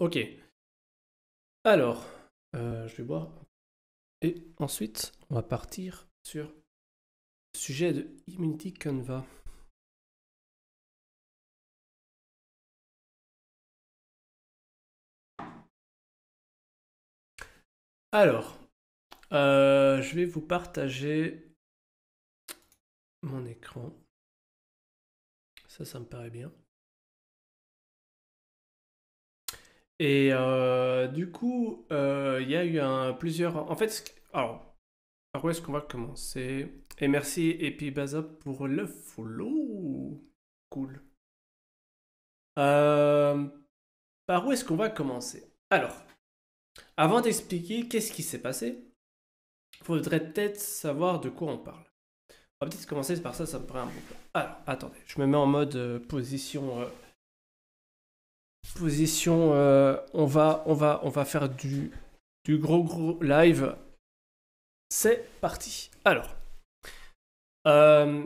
Ok. Alors, euh, je vais boire. Et ensuite, on va partir sur le sujet de Immunity Canva. Alors, euh, je vais vous partager mon écran. Ça, ça me paraît bien. Et euh, du coup, euh, il y a eu un, plusieurs. En fait, alors, par où est-ce qu'on va commencer Et merci Epibaza pour le follow. Cool. Euh, par où est-ce qu'on va commencer Alors, avant d'expliquer qu'est-ce qui s'est passé, il faudrait peut-être savoir de quoi on parle. On va peut-être commencer par ça, ça me paraît un bon Alors, attendez, je me mets en mode position position, euh, on, va, on, va, on va faire du, gros gros live. C'est parti. Alors, euh,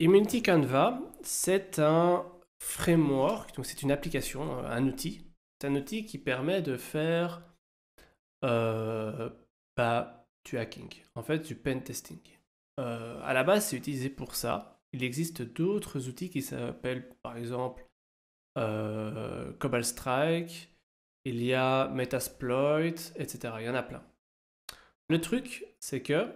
Immunity Canva, c'est un framework, donc c'est une application, euh, un outil. C'est un outil qui permet de faire euh, bah, du hacking, en fait du pen testing. à la base, c'est utilisé pour ça. Il existe d'autres outils qui s'appellent par exemple euh, Cobalt Strike, il y a Metasploit, etc. Il y en a plein. Le truc, c'est que,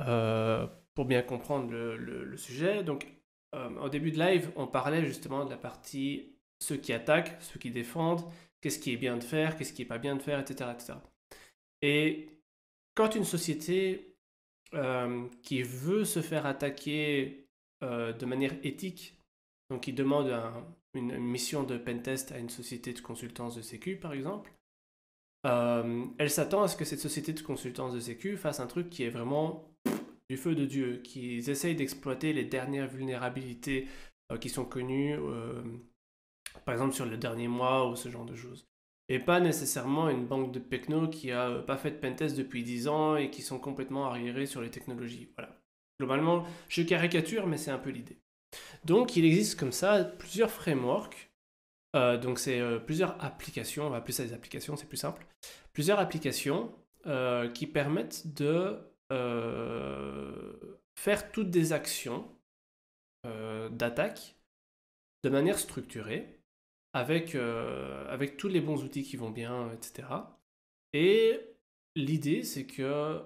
euh, pour bien comprendre le, sujet, donc en euh, début de live, on parlait justement de la partie ceux qui attaquent, ceux qui défendent, qu'est-ce qui est bien de faire, qu'est-ce qui n'est pas bien de faire, etc. etc. Et quand une société qui veut se faire attaquer de manière éthique, donc qui demande un, une mission de pentest à une société de consultance de sécu, par exemple, euh, elle s'attend à ce que cette société de consultance de sécu fasse un truc qui est vraiment du feu de Dieu, qu'ils essayent d'exploiter les dernières vulnérabilités euh, qui sont connues, euh, par exemple sur le dernier mois ou ce genre de choses. Et pas nécessairement une banque de pecno qui a pas fait de pentest depuis 10 ans et qui sont complètement arriérés sur les technologies. Voilà. Globalement, je caricature, mais c'est un peu l'idée. Donc il existe comme ça plusieurs frameworks, euh, donc c'est euh, plusieurs applications, on va appeler ça des applications, c'est plus simple, plusieurs applications euh, qui permettent de faire toutes des actions d'attaque de manière structurée, avec, avec tous les bons outils qui vont bien, etc. Et l'idée c'est que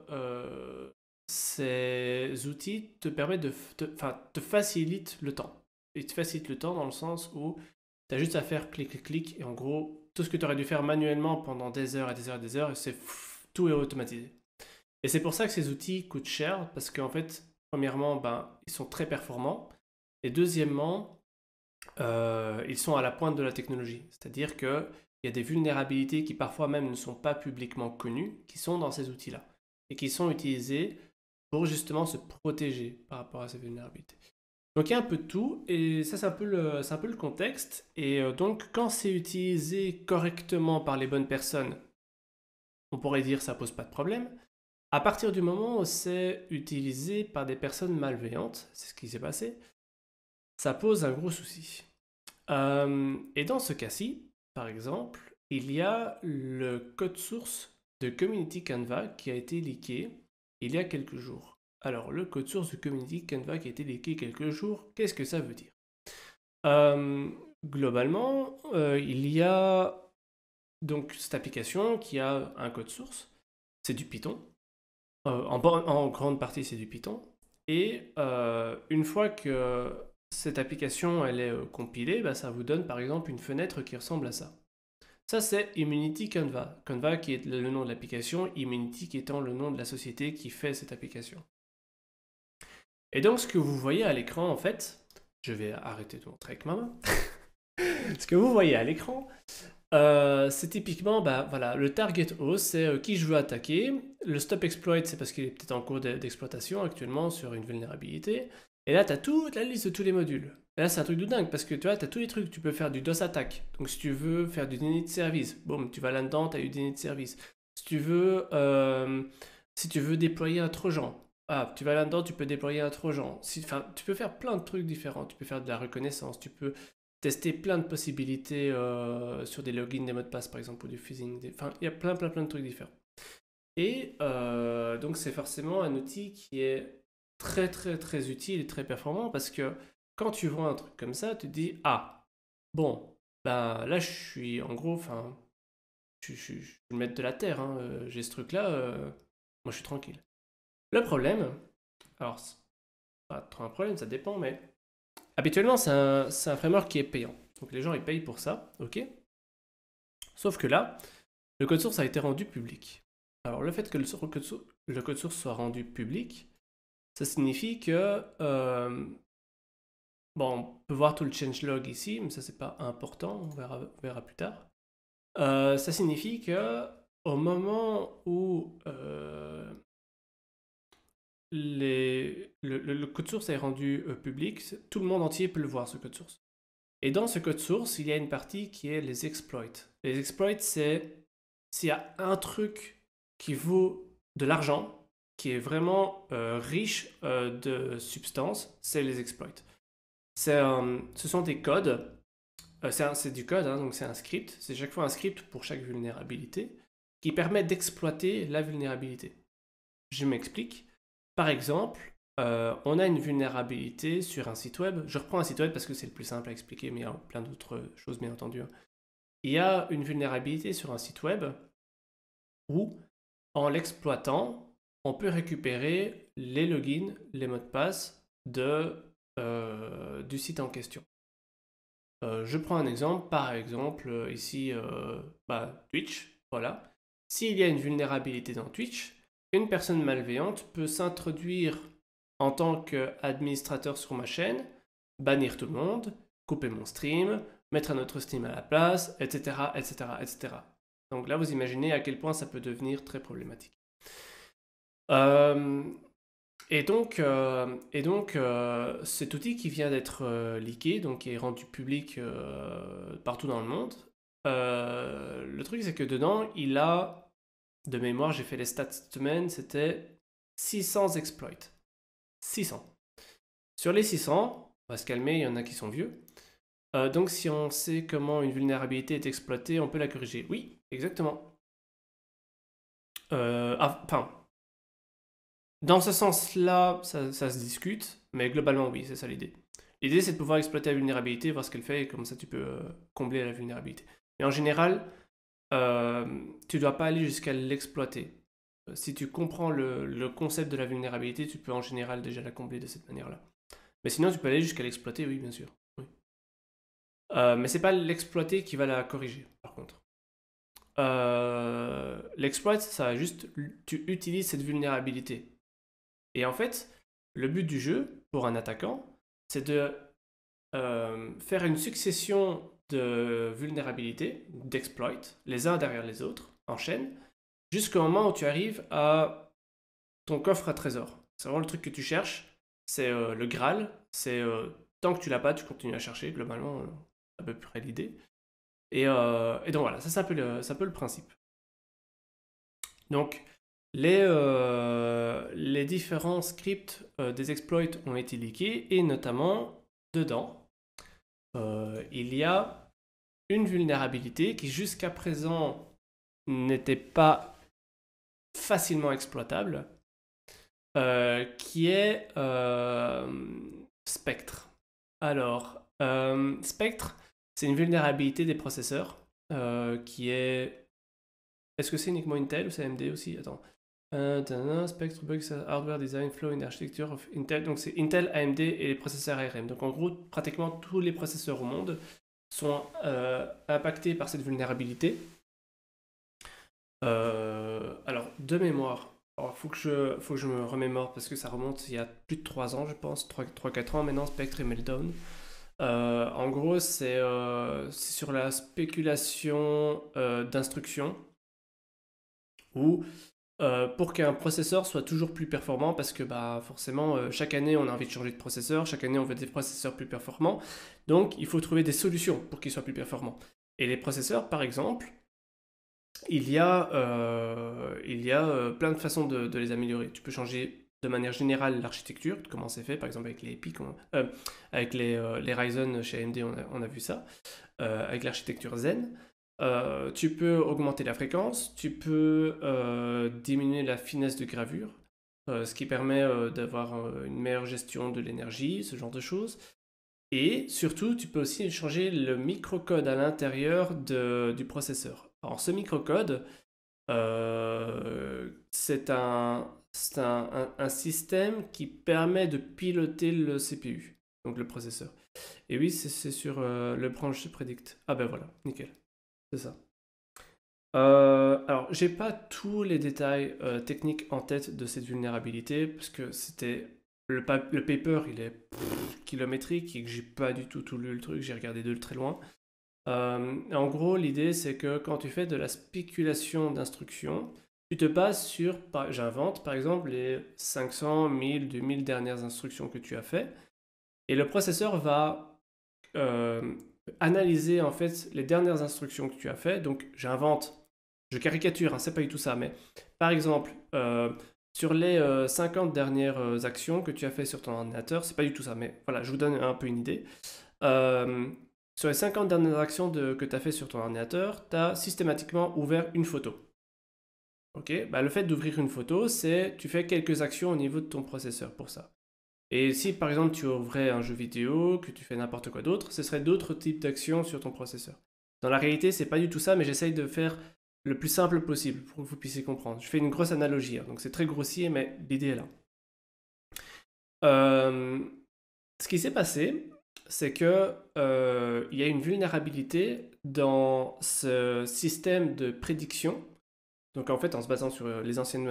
ces outils te permettent de, enfin, te, facilitent le temps. Ils te facilitent le temps dans le sens où tu as juste à faire clic, clic, clic, et en gros, tout ce que tu aurais dû faire manuellement pendant des heures et des heures et des heures, c'est tout est automatisé. Et c'est pour ça que ces outils coûtent cher, parce qu'en fait, premièrement, ben, ils sont très performants, et deuxièmement, euh, ils sont à la pointe de la technologie. C'est-à-dire qu'il y a des vulnérabilités qui parfois même ne sont pas publiquement connues, qui sont dans ces outils-là, et qui sont utilisées justement se protéger par rapport à ces vulnérabilités. Donc il y a un peu de tout, et ça c'est un, peu le, contexte. Et euh, donc quand c'est utilisé correctement par les bonnes personnes, on pourrait dire ça pose pas de problème. À partir du moment où c'est utilisé par des personnes malveillantes, c'est ce qui s'est passé, ça pose un gros souci. Euh, et dans ce cas-ci, par exemple, il y a le code source de Community Canva qui a été leaké il y a quelques jours. Alors, le code source du community Canva qui a été leaké quelques jours, qu'est-ce que ça veut dire euh, Globalement, euh, il y a donc cette application qui a un code source, c'est du Python. Euh, en, grande partie, c'est du Python. Et une fois que cette application elle est compilée, bah, ça vous donne par exemple une fenêtre qui ressemble à ça. Ça, c'est Immunity Canva. Canva qui est le nom de l'application, Immunity qui étant le nom de la société qui fait cette application. Et donc, ce que vous voyez à l'écran, en fait, je vais arrêter de montrer avec ma main. ce que vous voyez à l'écran, euh, c'est typiquement, bah, voilà, le target host, c'est euh, qui je veux attaquer. Le stop exploit, c'est parce qu'il est peut-être en cours d'exploitation actuellement sur une vulnérabilité. Et là, tu as toute la liste de tous les modules. Là, c'est un truc de dingue parce que tu vois, tu as tous les trucs. Tu peux faire du DOS attack. Donc, si tu veux faire du déni de service, boum, tu vas là-dedans, tu as du déni de service. Si tu veux, euh, si tu veux déployer un trojan, ah, tu vas là-dedans, tu peux déployer un trojan. Si, tu peux faire plein de trucs différents. Tu peux faire de la reconnaissance, tu peux tester plein de possibilités euh, sur des logins, des mots de passe par exemple, ou du fusing, Enfin, il y a plein, plein, plein de trucs différents. Et euh, donc, c'est forcément un outil qui est très, très, très utile et très performant parce que quand tu vois un truc comme ça, tu te dis Ah, bon, bah là, je suis en gros, enfin, je, vais je, suis de la terre, hein, euh, j'ai ce truc-là, euh, moi je suis tranquille. Le problème, alors, c'est pas trop un problème, ça dépend, mais habituellement, c'est un, un, framework qui est payant. Donc les gens, ils payent pour ça, ok Sauf que là, le code source a été rendu public. Alors le fait que le, code source soit rendu public, ça signifie que. Euh, Bon, on peut voir tout le changelog ici, mais ça c'est pas important, on verra, verra plus tard. Euh, ça signifie que au moment où euh, les, le, code source est rendu euh, public, tout le monde entier peut le voir ce code source. Et dans ce code source, il y a une partie qui est les exploits. Les exploits, c'est s'il y a un truc qui vaut de l'argent, qui est vraiment riche de substance, c'est les exploits ce sont des codes, euh, c'est du code, hein, donc c'est un script, c'est chaque fois un script pour chaque vulnérabilité, qui permet d'exploiter la vulnérabilité. Je m'explique. Par exemple, euh, on a une vulnérabilité sur un site web. Je reprends un site web parce que c'est le plus simple à expliquer, mais il y a plein d'autres choses, bien entendu. Hein. Il y a une vulnérabilité sur un site web où, en l'exploitant, on peut récupérer les logins, les mots de passe de euh, du site en question. Euh, je prends un exemple, par exemple euh, ici bah, Twitch, voilà. S'il y a une vulnérabilité dans Twitch, une personne malveillante peut s'introduire en tant qu'administrateur sur ma chaîne, bannir tout le monde, couper mon stream, mettre un autre stream à la place, etc., etc., etc. Donc là, vous imaginez à quel point ça peut devenir très problématique. Et donc, euh, euh, cet outil qui vient d'être euh, leaké, donc qui est rendu public partout dans le monde, le truc c'est que dedans, il a, de mémoire, j'ai fait les stats cette semaine, c'était 600 exploits. 600. Sur les 600, on va se calmer, il y en a qui sont vieux. donc si on sait comment une vulnérabilité est exploitée, on peut la corriger. Oui, exactement. Ah, enfin, dans ce sens-là, ça, se discute, mais globalement, oui, c'est ça l'idée. L'idée, c'est de pouvoir exploiter la vulnérabilité, voir ce qu'elle fait, et comme ça, tu peux euh, combler la vulnérabilité. Mais en général, euh, tu ne dois pas aller jusqu'à l'exploiter. Euh, si tu comprends le, concept de la vulnérabilité, tu peux en général déjà la combler de cette manière-là. Mais sinon, tu peux aller jusqu'à l'exploiter, oui, bien sûr. Oui. Euh, mais c'est pas l'exploiter qui va la corriger, par contre. L'exploit, ça juste, tu utilises cette vulnérabilité et en fait, le but du jeu, pour un attaquant, c'est de euh, faire une succession de vulnérabilités, d'exploits, les uns derrière les autres, en chaîne, jusqu'au moment où tu arrives à ton coffre à trésor. C'est vraiment le truc que tu cherches, c'est euh, le Graal, c'est euh, tant que tu l'as pas, tu continues à chercher, globalement, à peu près l'idée. Et, donc voilà, ça c'est un, peu le principe. Donc, euh, les, différents scripts euh, des exploits ont été leakés et notamment dedans, euh, il y a une vulnérabilité qui jusqu'à présent n'était pas facilement exploitable, qui est Spectre. Alors, Spectre, c'est une vulnérabilité des processeurs qui est... Est-ce que c'est uniquement Intel ou c'est AMD aussi Attends. Euh, Spectre Bugs Hardware Design Flow in Architecture of Intel. Donc c'est Intel, AMD et les processeurs ARM. Donc en gros, pratiquement tous les processeurs au monde sont euh, impactés par cette vulnérabilité. Euh, alors de mémoire, il faut, que je, faut que je me remémore parce que ça remonte il y a plus de 3 ans, je pense, 3-4 ans maintenant, Spectre et Meltdown. en gros, c'est sur la spéculation d'instructions où euh, pour qu'un processeur soit toujours plus performant parce que bah, forcément euh, chaque année on a envie de changer de processeur, chaque année on veut des processeurs plus performants. Donc il faut trouver des solutions pour qu'ils soient plus performants. Et les processeurs par exemple, il y a, euh, il y a plein de façons de, les améliorer. Tu peux changer de manière générale l'architecture, comment c'est fait par exemple avec les EPIC, avec les, les, Ryzen chez AMD on a, on a vu ça, avec l'architecture Zen. Euh, tu peux augmenter la fréquence, tu peux euh, diminuer la finesse de gravure, euh, ce qui permet d'avoir une meilleure gestion de l'énergie, ce genre de choses. Et surtout, tu peux aussi changer le microcode à l'intérieur du processeur. Alors ce microcode, c'est un, système qui permet de piloter le CPU, donc le processeur. Et oui, c'est sur le branch predict. Ah ben voilà, nickel. C'est ça. Euh, alors, j'ai pas tous les détails euh, techniques en tête de cette vulnérabilité, parce que c'était. Le, paper, il est kilométrique et que j'ai pas du tout tout lu le truc, j'ai regardé de très loin. Euh, en gros, l'idée, c'est que quand tu fais de la spéculation d'instructions, tu te bases sur, j'invente par exemple, les 500, 1000, 2000 dernières instructions que tu as faites, et le processeur va analyser en fait les dernières instructions que tu as fait. Donc j'invente, je caricature, hein, c'est pas du tout ça, mais par exemple, euh, sur les 50 euh, dernières euh, actions que tu as fait sur ton ordinateur, c'est pas du tout ça, mais voilà, je vous donne un peu une idée. sur les 50 dernières actions que tu as fait sur ton ordinateur, tu as systématiquement ouvert une photo. Ok, bah, le fait d'ouvrir une photo, c'est tu fais quelques actions au niveau de ton processeur pour ça. Et si par exemple tu ouvrais un jeu vidéo, que tu fais n'importe quoi d'autre, ce serait d'autres types d'actions sur ton processeur. Dans la réalité, c'est pas du tout ça, mais j'essaye de faire le plus simple possible pour que vous puissiez comprendre. Je fais une grosse analogie, hein, donc c'est très grossier, mais l'idée est là. Euh, ce qui s'est passé, c'est que euh, y a une vulnérabilité dans ce système de prédiction. Donc en fait, en se basant sur euh, les anciennes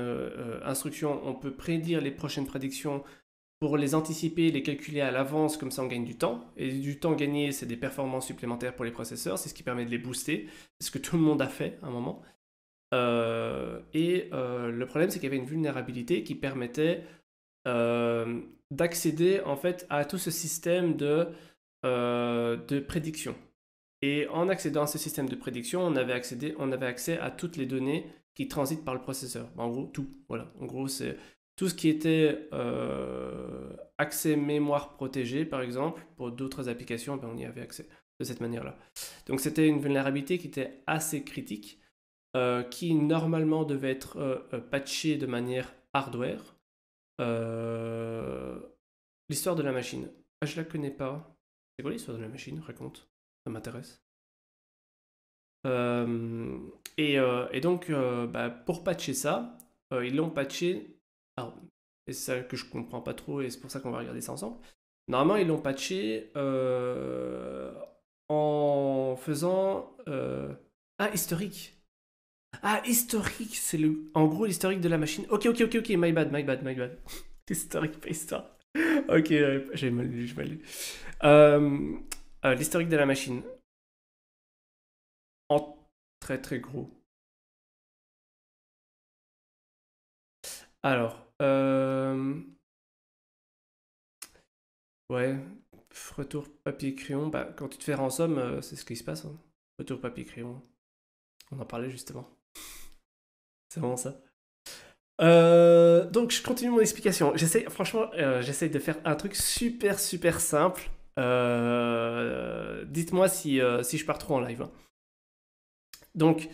instructions, on peut prédire les prochaines prédictions pour les anticiper, les calculer à l'avance, comme ça on gagne du temps. Et du temps gagné, c'est des performances supplémentaires pour les processeurs, c'est ce qui permet de les booster, c'est ce que tout le monde a fait à un moment. Euh, et euh, le problème, c'est qu'il y avait une vulnérabilité qui permettait euh, d'accéder en fait à tout ce système de, de prédiction. Et en accédant à ce système de prédiction, on avait, accédé, on avait accès à toutes les données qui transitent par le processeur. en gros, tout. Voilà. En gros, c'est tout ce qui était euh, accès mémoire protégée, par exemple, pour d'autres applications, ben, on y avait accès de cette manière-là. Donc c'était une vulnérabilité qui était assez critique, euh, qui normalement devait être euh, patchée de manière hardware. L'histoire de la machine. je ah, je la connais pas. C'est quoi l'histoire de la machine Raconte. Ça m'intéresse. et, donc, bah, pour patcher ça, ils l'ont patché c'est ça que je comprends pas trop et c'est pour ça qu'on va regarder ça ensemble. Normalement, ils l'ont patché euh, en faisant. Euh, ah, historique Ah, historique C'est le... en gros l'historique de la machine. Ok, ok, ok, ok, my bad, my bad, my bad. historique, pas histoire. ok, j'ai mal lu, j'ai mal lu. Euh, l'historique de la machine. En très très gros. Alors, euh, ouais, retour papier-crayon, bah, quand tu te fais ransom, euh, c'est ce qui se passe. Hein. Retour papier-crayon. On en parlait justement. c'est vraiment ça. Euh, donc je continue mon explication. franchement, j'essaye de faire un truc super super simple. dites-moi si, si je pars trop en live. Hein. Donc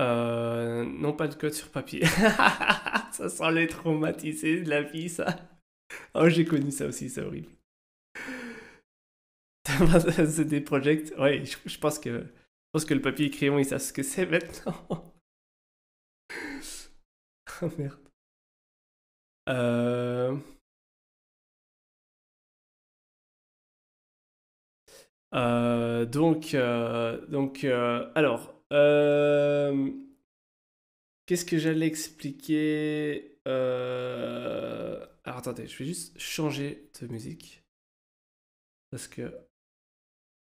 euh, non, pas de code sur papier. ça sent les traumatisés de la vie, ça. Oh, j'ai connu ça aussi, c'est horrible. c'est des projets. Ouais, je, pense que, je pense que le papier et crayon, ils savent ce que c'est maintenant. oh merde. Euh... Euh, donc, euh, donc euh, alors, euh, qu'est-ce que j'allais expliquer euh, Alors attendez, je vais juste changer de musique. Parce que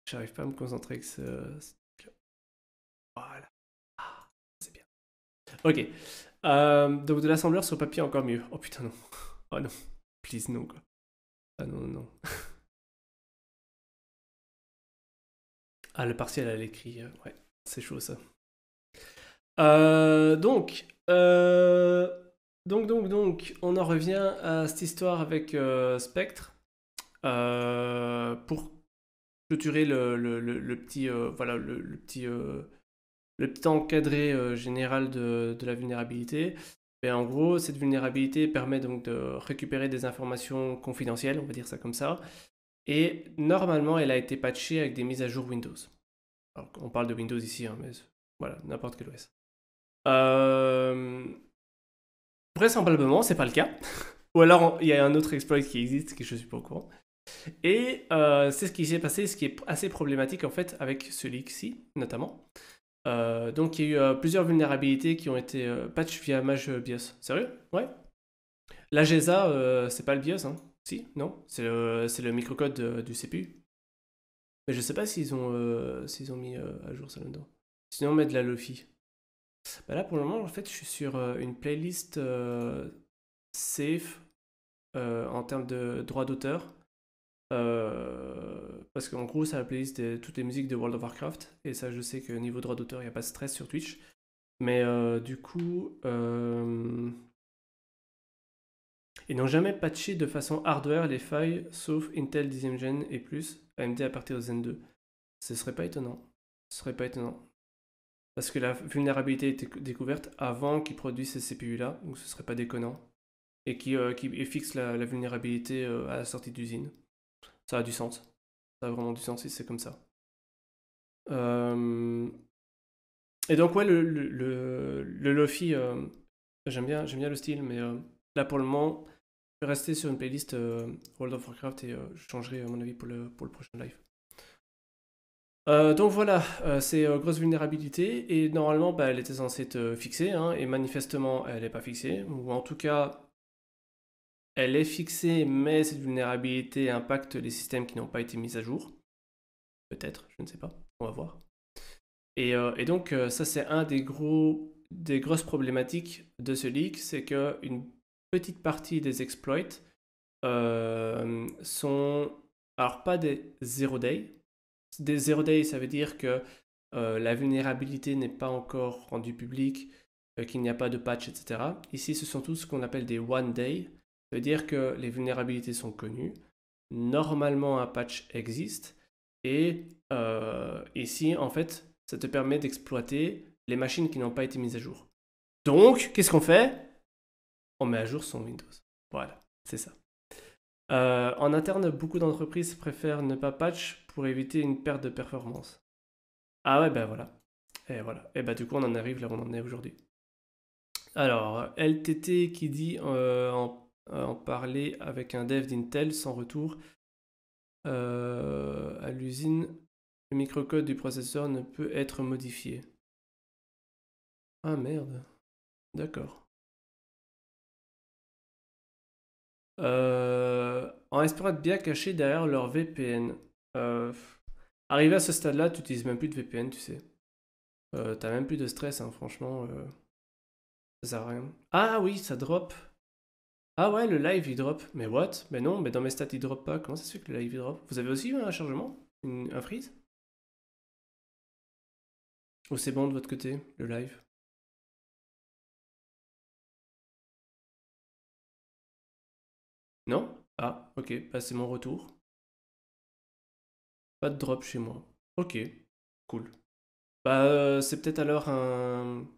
j'arrive pas à me concentrer avec ce. Voilà. Ah, c'est bien. Ok. Euh, donc de l'assembleur sur papier encore mieux. Oh putain non. Oh non. Please non Ah non non. ah le partiel à l'écrit, ouais. C'est chaud ça. Euh, donc, euh, donc, donc, donc, on en revient à cette histoire avec euh, Spectre pour clôturer le, petit, voilà, le, petit, le petit encadré général de, la vulnérabilité. Et en gros, cette vulnérabilité permet donc de récupérer des informations confidentielles, on va dire ça comme ça. Et normalement, elle a été patchée avec des mises à jour Windows on parle de Windows ici, hein, mais voilà, n'importe quel OS. Euh... Vraisemblablement, c'est pas le cas. Ou alors, il y a un autre exploit qui existe que je suis pas au courant. Et euh, c'est ce qui s'est passé, ce qui est assez problématique en fait avec ce leak-ci, notamment. Euh, donc il y a eu euh, plusieurs vulnérabilités qui ont été patch via Mage BIOS. Sérieux Ouais. La GESA, c'est pas le BIOS, hein Si Non C'est le microcode du CPU mais je sais pas s'ils ont, euh, ont mis euh, à jour ça là-dedans. Sinon, on met de la Lofi. Bah là, pour le moment, en fait, je suis sur euh, une playlist safe en termes de droits d'auteur. parce qu'en gros, c'est la playlist de toutes les musiques de World of Warcraft. Et ça, je sais que niveau droits d'auteur, il n'y a pas de stress sur Twitch. Mais du coup. Ils n'ont jamais patché de façon hardware les failles, sauf Intel 10 e gen et plus, AMD à partir de Zen 2. Ce serait pas étonnant. Ce serait pas étonnant. Parce que la vulnérabilité était découverte avant qu'ils produisent ces CPU-là, donc ce serait pas déconnant. Et qui, euh, fixe la, vulnérabilité euh, à la sortie d'usine. Ça a du sens. Ça a vraiment du sens si c'est comme ça. Euh, et donc, ouais, le, le, le, Lofi, j'aime bien, bien le style, mais là pour le moment, rester sur une playlist euh, World of Warcraft et euh, je changerai euh, mon avis pour le, pour le prochain live. donc voilà, c'est grosse vulnérabilité et normalement bah, elle était censée être fixée hein, et manifestement elle n'est pas fixée ou en tout cas elle est fixée mais cette vulnérabilité impacte les systèmes qui n'ont pas été mis à jour. Peut-être, je ne sais pas, on va voir. Et, et donc ça c'est un des gros des grosses problématiques de ce leak, c'est que une petite partie des exploits euh, sont, alors pas des zero day. Des zero day, ça veut dire que euh, la vulnérabilité n'est pas encore rendue publique, euh, qu'il n'y a pas de patch, etc. Ici, ce sont tous ce qu'on appelle des one day. Ça veut dire que les vulnérabilités sont connues. Normalement, un patch existe. Et ici, en fait, ça te permet d'exploiter les machines qui n'ont pas été mises à jour. Donc, qu'est-ce qu'on fait on met à jour son Windows. Voilà, c'est ça. Euh, en interne, beaucoup d'entreprises préfèrent ne pas patch pour éviter une perte de performance. Ah ouais, ben voilà. Et voilà. Et ben du coup, on en arrive là où on en est aujourd'hui. Alors, LTT qui dit euh, euh, en, parler avec un dev d'Intel sans retour à l'usine, le microcode du processeur ne peut être modifié. Ah merde. D'accord. Euh, en espérant être bien caché derrière leur VPN. Euh, arrivé à ce stade-là, tu n'utilises même plus de VPN, tu sais. Euh, T'as même plus de stress, hein, franchement. Euh, ça sert à rien. Ah oui, ça drop. Ah ouais, le live il drop. Mais what Mais non, mais dans mes stats il drop pas. Comment ça se fait que le live il drop Vous avez aussi un chargement Un freeze Ou c'est bon de votre côté, le live Non Ah, ok, bah, c'est mon retour. Pas de drop chez moi. Ok, cool. Bah, euh, c'est peut-être alors un,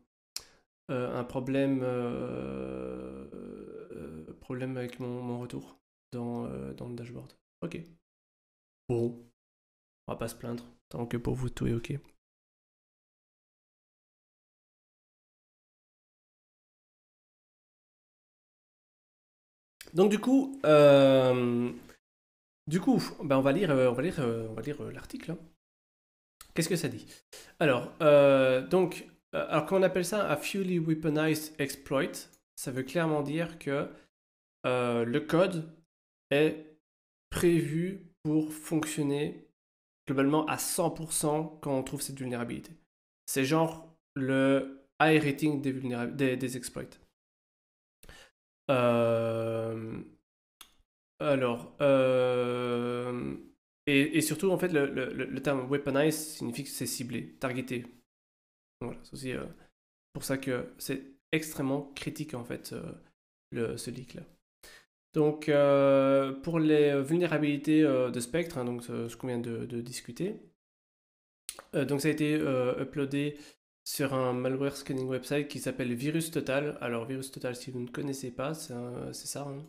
euh, problème, euh, problème avec mon, mon retour dans, dans le dashboard. Ok. Bon, on va pas se plaindre, tant que pour vous tout est ok. Donc du coup, euh, du coup, ben, on va lire, l'article. Qu'est-ce que ça dit Alors, euh, donc, euh, alors quand on appelle ça un fully weaponized exploit, ça veut clairement dire que le code est prévu pour fonctionner globalement à 100% quand on trouve cette vulnérabilité. C'est genre le high rating des, des exploits. Euh, alors, euh, et, surtout, en fait, le, le, terme weaponize signifie que c'est ciblé, targeté. Voilà, c'est aussi euh, pour ça que c'est extrêmement critique, en fait, le, ce leak-là. Donc, pour les vulnérabilités de Spectre, hein, donc ce, qu'on vient de, de discuter, donc ça a été uploadé sur un malware scanning website qui s'appelle Virus Total. Alors, Virus Total, si vous ne connaissez pas, c'est ça, hein.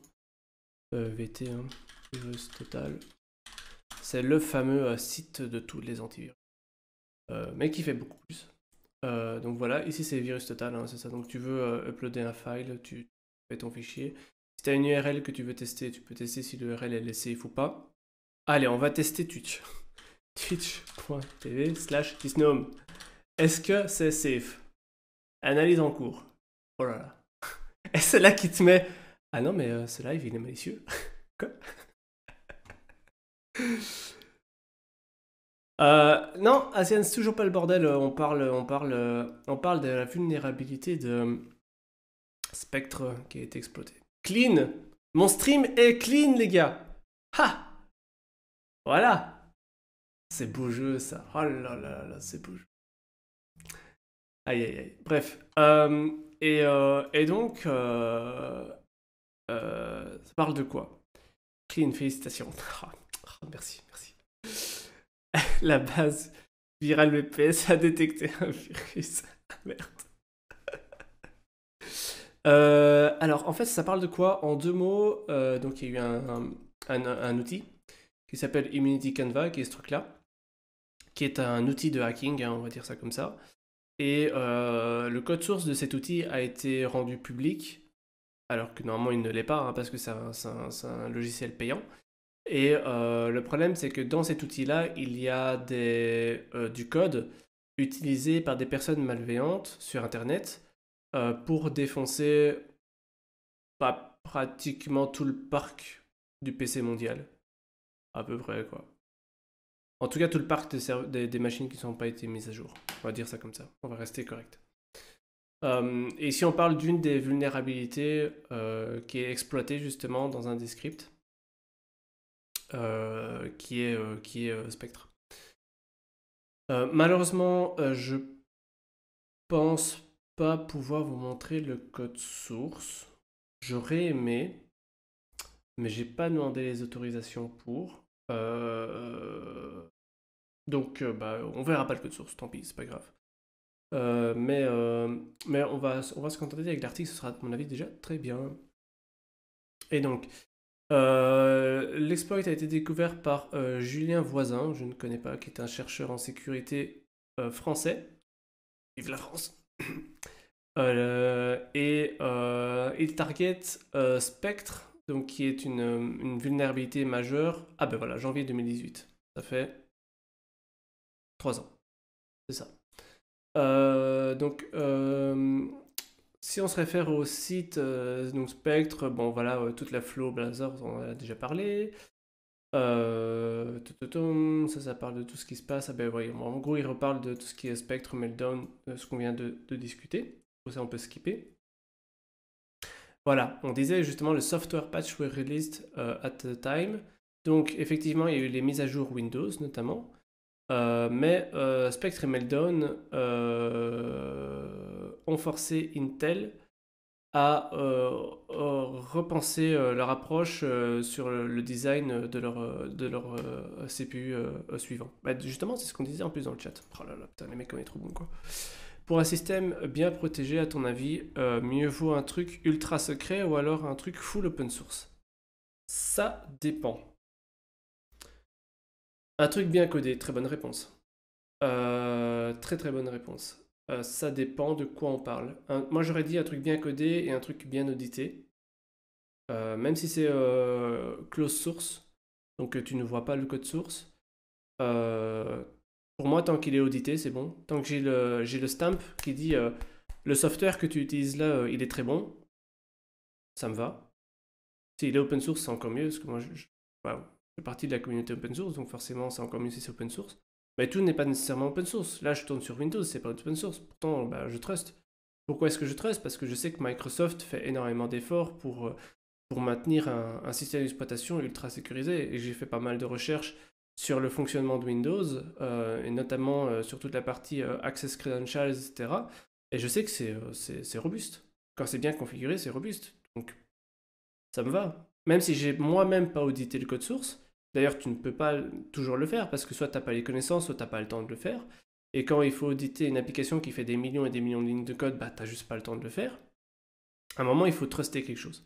euh, VT, hein Virus Total. C'est le fameux euh, site de tous les antivirus, euh, mais qui fait beaucoup plus. donc voilà, ici c'est Virus Total, hein, c'est ça. Donc tu veux uploader un file, tu fais ton fichier. Si tu as une URL que tu veux tester, tu peux tester si l'URL est safe ou pas. Allez, on va tester Twitch. twitch.tv slash est-ce que c'est safe Analyse en cours. Oh là là. Et c'est là qui te met Ah non, mais euh, ce live, il est malicieux. Quoi euh, non, Asian c'est toujours pas le bordel. On parle, on parle, euh, on parle de la vulnérabilité de Spectre qui a été exploité. Clean Mon stream est clean, les gars Ha Voilà C'est beau jeu, ça. Oh là là là, c'est beau jeu. Aïe, aïe, aïe. Bref. Euh, euh, et, donc, euh, ça parle de quoi Clean, félicitations. Ah, ah, merci, merci. La base virale VPS a détecté un virus. Merde. alors, en fait, ça parle de quoi En deux mots, donc il y a eu un, outil qui s'appelle Immunity Canva, qui est ce truc-là, qui est un outil de hacking, hein, on va dire ça comme ça, et euh, le code source de cet outil a été rendu public, alors que normalement il ne l'est pas, hein, parce que c'est un, logiciel payant. Et euh, le problème, c'est que dans cet outil-là, il y a des, euh, du code utilisé par des personnes malveillantes sur Internet pour défoncer pas pratiquement tout le parc du PC mondial. À peu près, quoi. En tout cas, tout le parc des, machines qui n'ont pas été mises à jour. On va dire ça comme ça. On va rester correct. Euh, et si on parle d'une des vulnérabilités euh, qui est exploitée justement dans un des euh, qui est, qui est Spectre. malheureusement, je pense pas pouvoir vous montrer le code source. J'aurais aimé, mais j'ai pas demandé les autorisations pour. Euh, donc, euh, bah, on verra pas le code source, tant pis, c'est pas grave. Euh, mais mais on, va, on va se contenter avec l'article, ce sera à mon avis déjà très bien. Et donc, l'exploit a été découvert par Julien Voisin, je ne connais pas, qui est un chercheur en sécurité français. Vive la France Et il target Spectre, donc qui est euh, une, vulnérabilité majeure. Ah ben voilà, janvier 2018. Ça fait 3 ans. C'est ça. Euh, donc, euh, si on se réfère au site Spectre, bon voilà, toute la flow Blazor, on en a déjà parlé. ça, ça parle de tout ce qui se passe. Ah ben, en gros, il reparle de tout ce qui est Spectre, Meltdown, ce qu'on vient de, de discuter. Ça, on peut skipper. Voilà, on disait justement le software patch were released euh, at the time. Donc effectivement, il y a eu les mises à jour Windows notamment. Euh, mais euh, Spectre et Meltdown ont forcé Intel à repenser leur approche sur le design de leur, CPU suivant. Bah, justement, c'est ce qu'on disait en plus dans le chat. Oh là là, putain, les mecs, on est trop bons quoi. Pour un système bien protégé, à ton avis, euh, mieux vaut un truc ultra secret ou alors un truc full open source Ça dépend. Un truc bien codé, très bonne réponse. Euh, très très bonne réponse. Euh, ça dépend de quoi on parle. moi j'aurais dit un truc bien codé et un truc bien audité. même si c'est close source, donc tu ne vois pas le code source, pour moi, tant qu'il est audité, c'est bon. Tant que j'ai le, j'ai le stamp qui dit euh, le software que tu utilises là, euh, il est très bon, ça me va. S'il est open source, c'est encore mieux, parce que moi, je, je, fais partie de la communauté open source, donc forcément, c'est encore mieux si c'est open source. Mais tout n'est pas nécessairement open source. Là, je tourne sur Windows, c'est pas open source. Pourtant, bah, je trust. Pourquoi est-ce que je trust Parce que je sais que Microsoft fait énormément d'efforts pour, euh, pour maintenir un, un système d'exploitation ultra sécurisé. Et j'ai fait pas mal de recherches sur le fonctionnement de Windows, euh, et notamment euh, sur toute la partie euh, Access Credentials, etc. Et je sais que c'est robuste. Quand c'est bien configuré, c'est robuste. Donc, ça me va. Même si j'ai moi-même pas audité le code source, d'ailleurs, tu ne peux pas toujours le faire parce que soit tu n'as pas les connaissances, soit tu n'as pas le temps de le faire. Et quand il faut auditer une application qui fait des millions et des millions de lignes de code, bah, tu n'as juste pas le temps de le faire. À un moment, il faut truster quelque chose.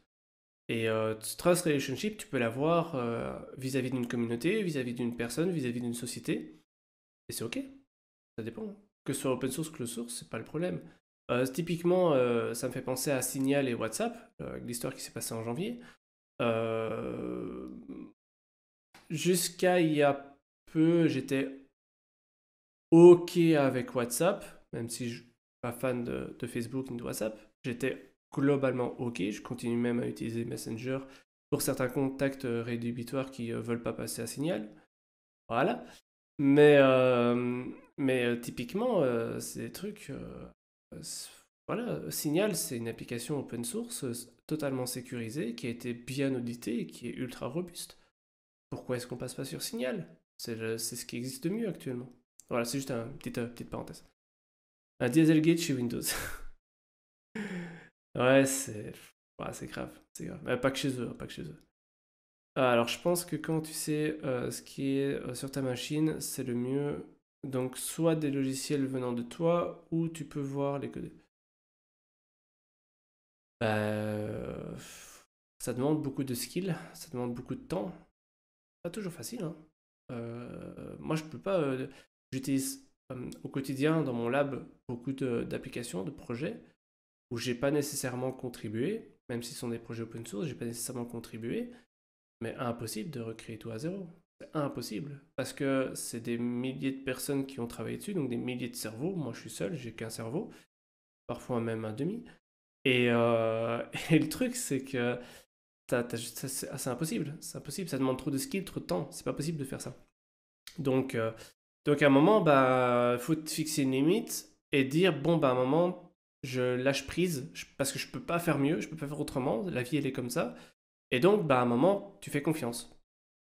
Et euh, trust relationship, tu peux l'avoir euh, vis-à-vis d'une communauté, vis-à-vis d'une personne, vis-à-vis d'une société. Et c'est OK. Ça dépend. Que ce soit open source, close source, c'est pas le problème. Euh, typiquement, ça me fait penser à Signal et WhatsApp, l'histoire qui s'est passée en janvier. Jusqu'à il y a peu, j'étais OK avec WhatsApp, même si je suis pas fan de, de Facebook ni de WhatsApp. J'étais globalement OK. Je continue même à utiliser Messenger pour certains contacts euh, rédhibitoires qui ne euh, veulent pas passer à Signal. Voilà. Mais, euh, mais typiquement, ces trucs. voilà, Signal, c'est une application open source totalement sécurisée qui a été bien auditée et qui est ultra robuste. Pourquoi est-ce qu'on passe pas sur Signal C'est ce qui existe de mieux actuellement. Voilà, c'est juste une petite, petite parenthèse. Un Dieselgate chez Windows. Ouais, c'est. grave. C'est grave. Mais pas que chez eux, hein, pas que chez eux. Euh, alors, je pense que quand tu sais euh, ce qui est euh, sur ta machine, c'est le mieux. Donc, soit des logiciels venant de toi, ou tu peux voir les codes. Bah, ça demande beaucoup de skills, ça demande beaucoup de temps. Pas toujours facile. Hein. moi, je peux pas. J'utilise au quotidien dans mon lab beaucoup d'applications, de projets où j'ai pas nécessairement contribué, même si ce sont des projets open source, j'ai pas nécessairement contribué, mais impossible de recréer tout à zéro. C'est impossible parce que c'est des milliers de personnes qui ont travaillé dessus, donc des milliers de cerveaux. Moi, je suis seul, j'ai qu'un cerveau, parfois même un demi. Et, euh, le truc, c'est que ah, c'est impossible, c'est impossible. Ça demande trop de skills, trop de temps. C'est pas possible de faire ça. Donc, euh, donc à un moment, bah, faut te fixer une limite et dire bon, bah, à un moment, je lâche prise parce que je peux pas faire mieux, je peux pas faire autrement, la vie elle est comme ça. Et donc, bah, à un moment, tu fais confiance.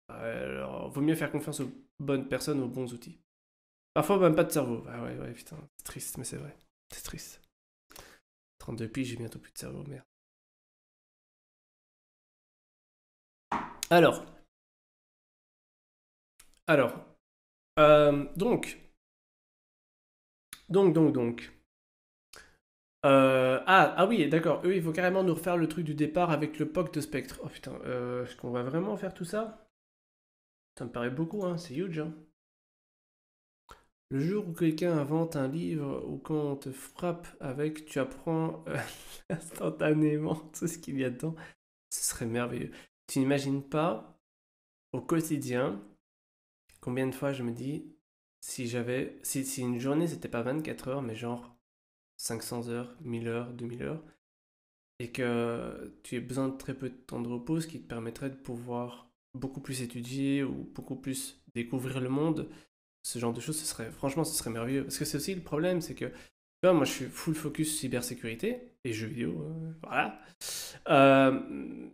Alors, vaut mieux faire confiance aux bonnes personnes, aux bons outils. Parfois, même pas de cerveau. Ah ouais, ouais, putain, c'est triste, mais c'est vrai. C'est triste. 32 piges, j'ai bientôt plus de cerveau, merde. Alors. Alors. Euh, donc. Donc, donc, donc. Euh, ah, ah oui, d'accord. Eux, il faut carrément nous refaire le truc du départ avec le POC de Spectre. Oh putain, euh, est-ce qu'on va vraiment faire tout ça Ça me paraît beaucoup, hein, c'est huge. Hein. Le jour où quelqu'un invente un livre ou quand on te frappe avec, tu apprends euh, instantanément tout ce qu'il y a dedans. Ce serait merveilleux. Tu n'imagines pas au quotidien combien de fois je me dis si j'avais si, si une journée c'était pas 24 heures mais genre 500 heures, 1000 heures, 2000 heures, et que tu aies besoin de très peu de temps de repos, qui te permettrait de pouvoir beaucoup plus étudier ou beaucoup plus découvrir le monde, ce genre de choses, ce serait, franchement, ce serait merveilleux. Parce que c'est aussi le problème, c'est que, moi je suis full focus cybersécurité et jeux vidéo, euh, voilà. Euh,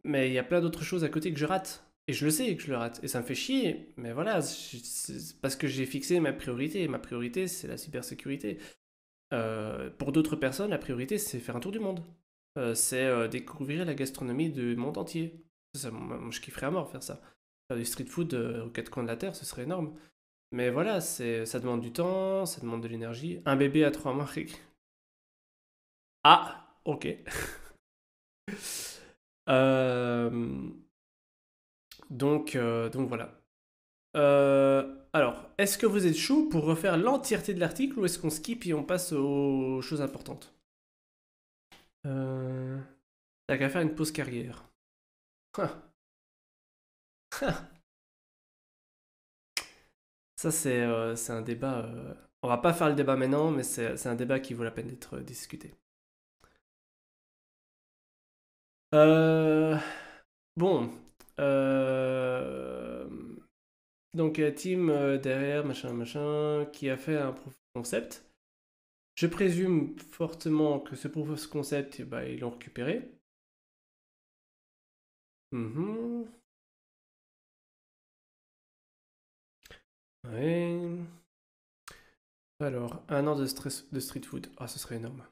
mais il y a plein d'autres choses à côté que je rate. Et je le sais que je le rate. Et ça me fait chier. Mais voilà, parce que j'ai fixé ma priorité. ma priorité, c'est la cybersécurité. Euh, pour d'autres personnes, la priorité, c'est faire un tour du monde. Euh, c'est euh, découvrir la gastronomie du monde entier. moi, je kifferais à mort faire ça. Faire du street food aux quatre coins de la Terre, ce serait énorme. Mais voilà, c'est, ça demande du temps, ça demande de l'énergie. Un bébé à trois mois. Ah, ok. donc, donc voilà. Alors, est-ce que vous êtes chaud pour refaire l'entièreté de l'article ou est-ce qu'on skip et on passe aux choses importantes euh, T'as qu'à faire une pause carrière. Ça, euh, c'est un débat. Euh, on va pas faire le débat maintenant, mais c'est un débat qui vaut la peine d'être discuté. Bon donc il euh, Tim euh, derrière, machin, machin, qui a fait un proof concept. Je présume fortement que ce proof of concept, eh ben, ils l'ont récupéré. Mhm. Alors, un an de, stress, de street food. Ah, ce serait énorme.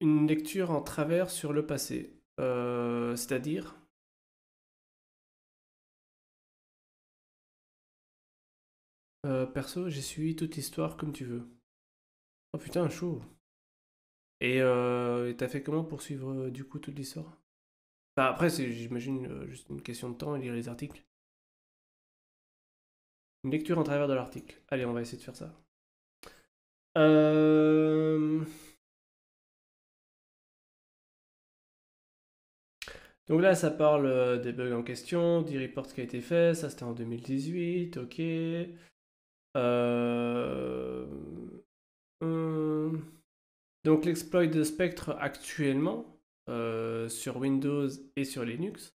Une lecture en travers sur le passé. Euh, c'est-à-dire Euh, perso, j'ai suivi toute l'histoire comme tu veux. Oh putain, chaud. Et euh, t'as fait comment pour suivre euh, du coup toute l'histoire Bah après, c'est, j'imagine, euh, juste une question de temps et lire les articles. Une lecture en travers de l'article. Allez, on va essayer de faire ça. Euh, donc là, ça parle des bugs en question, des reports qui ont été faits. ça c'était en 2018, ok. Euh, hum. Donc l'exploit de Spectre actuellement euh, sur Windows et sur Linux.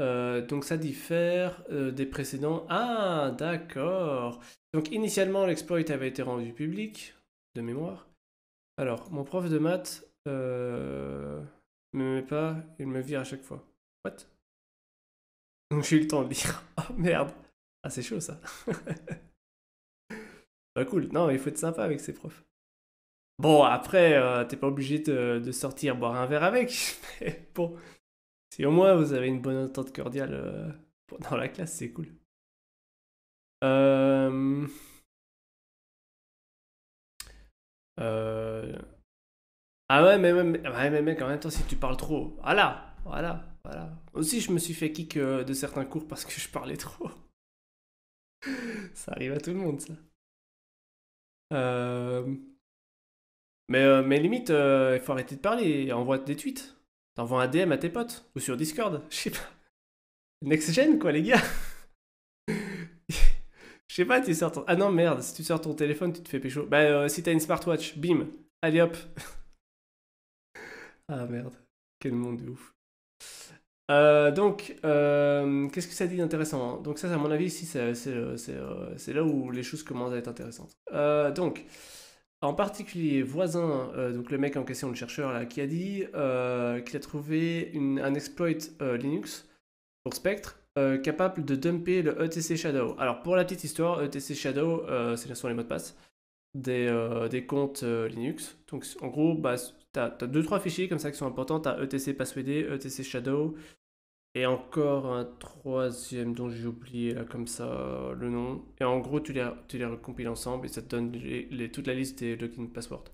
Euh, donc ça diffère des précédents. Ah, d'accord. Donc initialement l'exploit avait été rendu public, de mémoire. Alors, mon prof de maths ne me met pas, il me vire à chaque fois. What Donc j'ai eu le temps de lire. Oh merde. Ah c'est chaud ça. Ah, cool, non, il faut être sympa avec ses profs. Bon, après, euh, t'es pas obligé de, sortir boire un verre avec, mais bon, si au moins vous avez une bonne entente cordiale euh, dans la classe, c'est cool. Euh, ah ouais, mais, mais, ouais, mais en même temps, si tu parles trop, voilà, voilà, voilà. Aussi, je me suis fait kick de certains cours parce que je parlais trop. ça arrive à tout le monde, ça. Euh, mais, euh, mais limite, euh, il faut arrêter de parler et envoie des tweets. T'envoies un DM à tes potes ou sur Discord, je sais pas. Next gen quoi les gars Je sais pas, tu sors ton... Ah non, merde, si tu sors ton téléphone, tu te fais pécho. Bah, si t'as une smartwatch, bim, allez hop. ah merde, quel monde de ouf. Euh, donc, euh, qu'est-ce que ça dit d'intéressant hein Donc ça, à mon avis, ici, euh, c'est là où les choses commencent à être intéressantes. donc, en particulier, voisin, donc le mec en question, le chercheur, là, qui a dit qu'il a trouvé un exploit Linux pour Spectre capable de dumper le ETC Shadow. Alors, pour la petite histoire, ETC Shadow, c'est ce sont les mots de passe des, des comptes Linux. Donc, en gros, bah, tu deux, trois fichiers comme ça qui sont importants. Tu etc passwd, etc shadow, et encore un troisième dont j'ai oublié là, comme ça le nom. Et en gros, tu les, tu recompiles ensemble et ça te donne toute la liste des login password.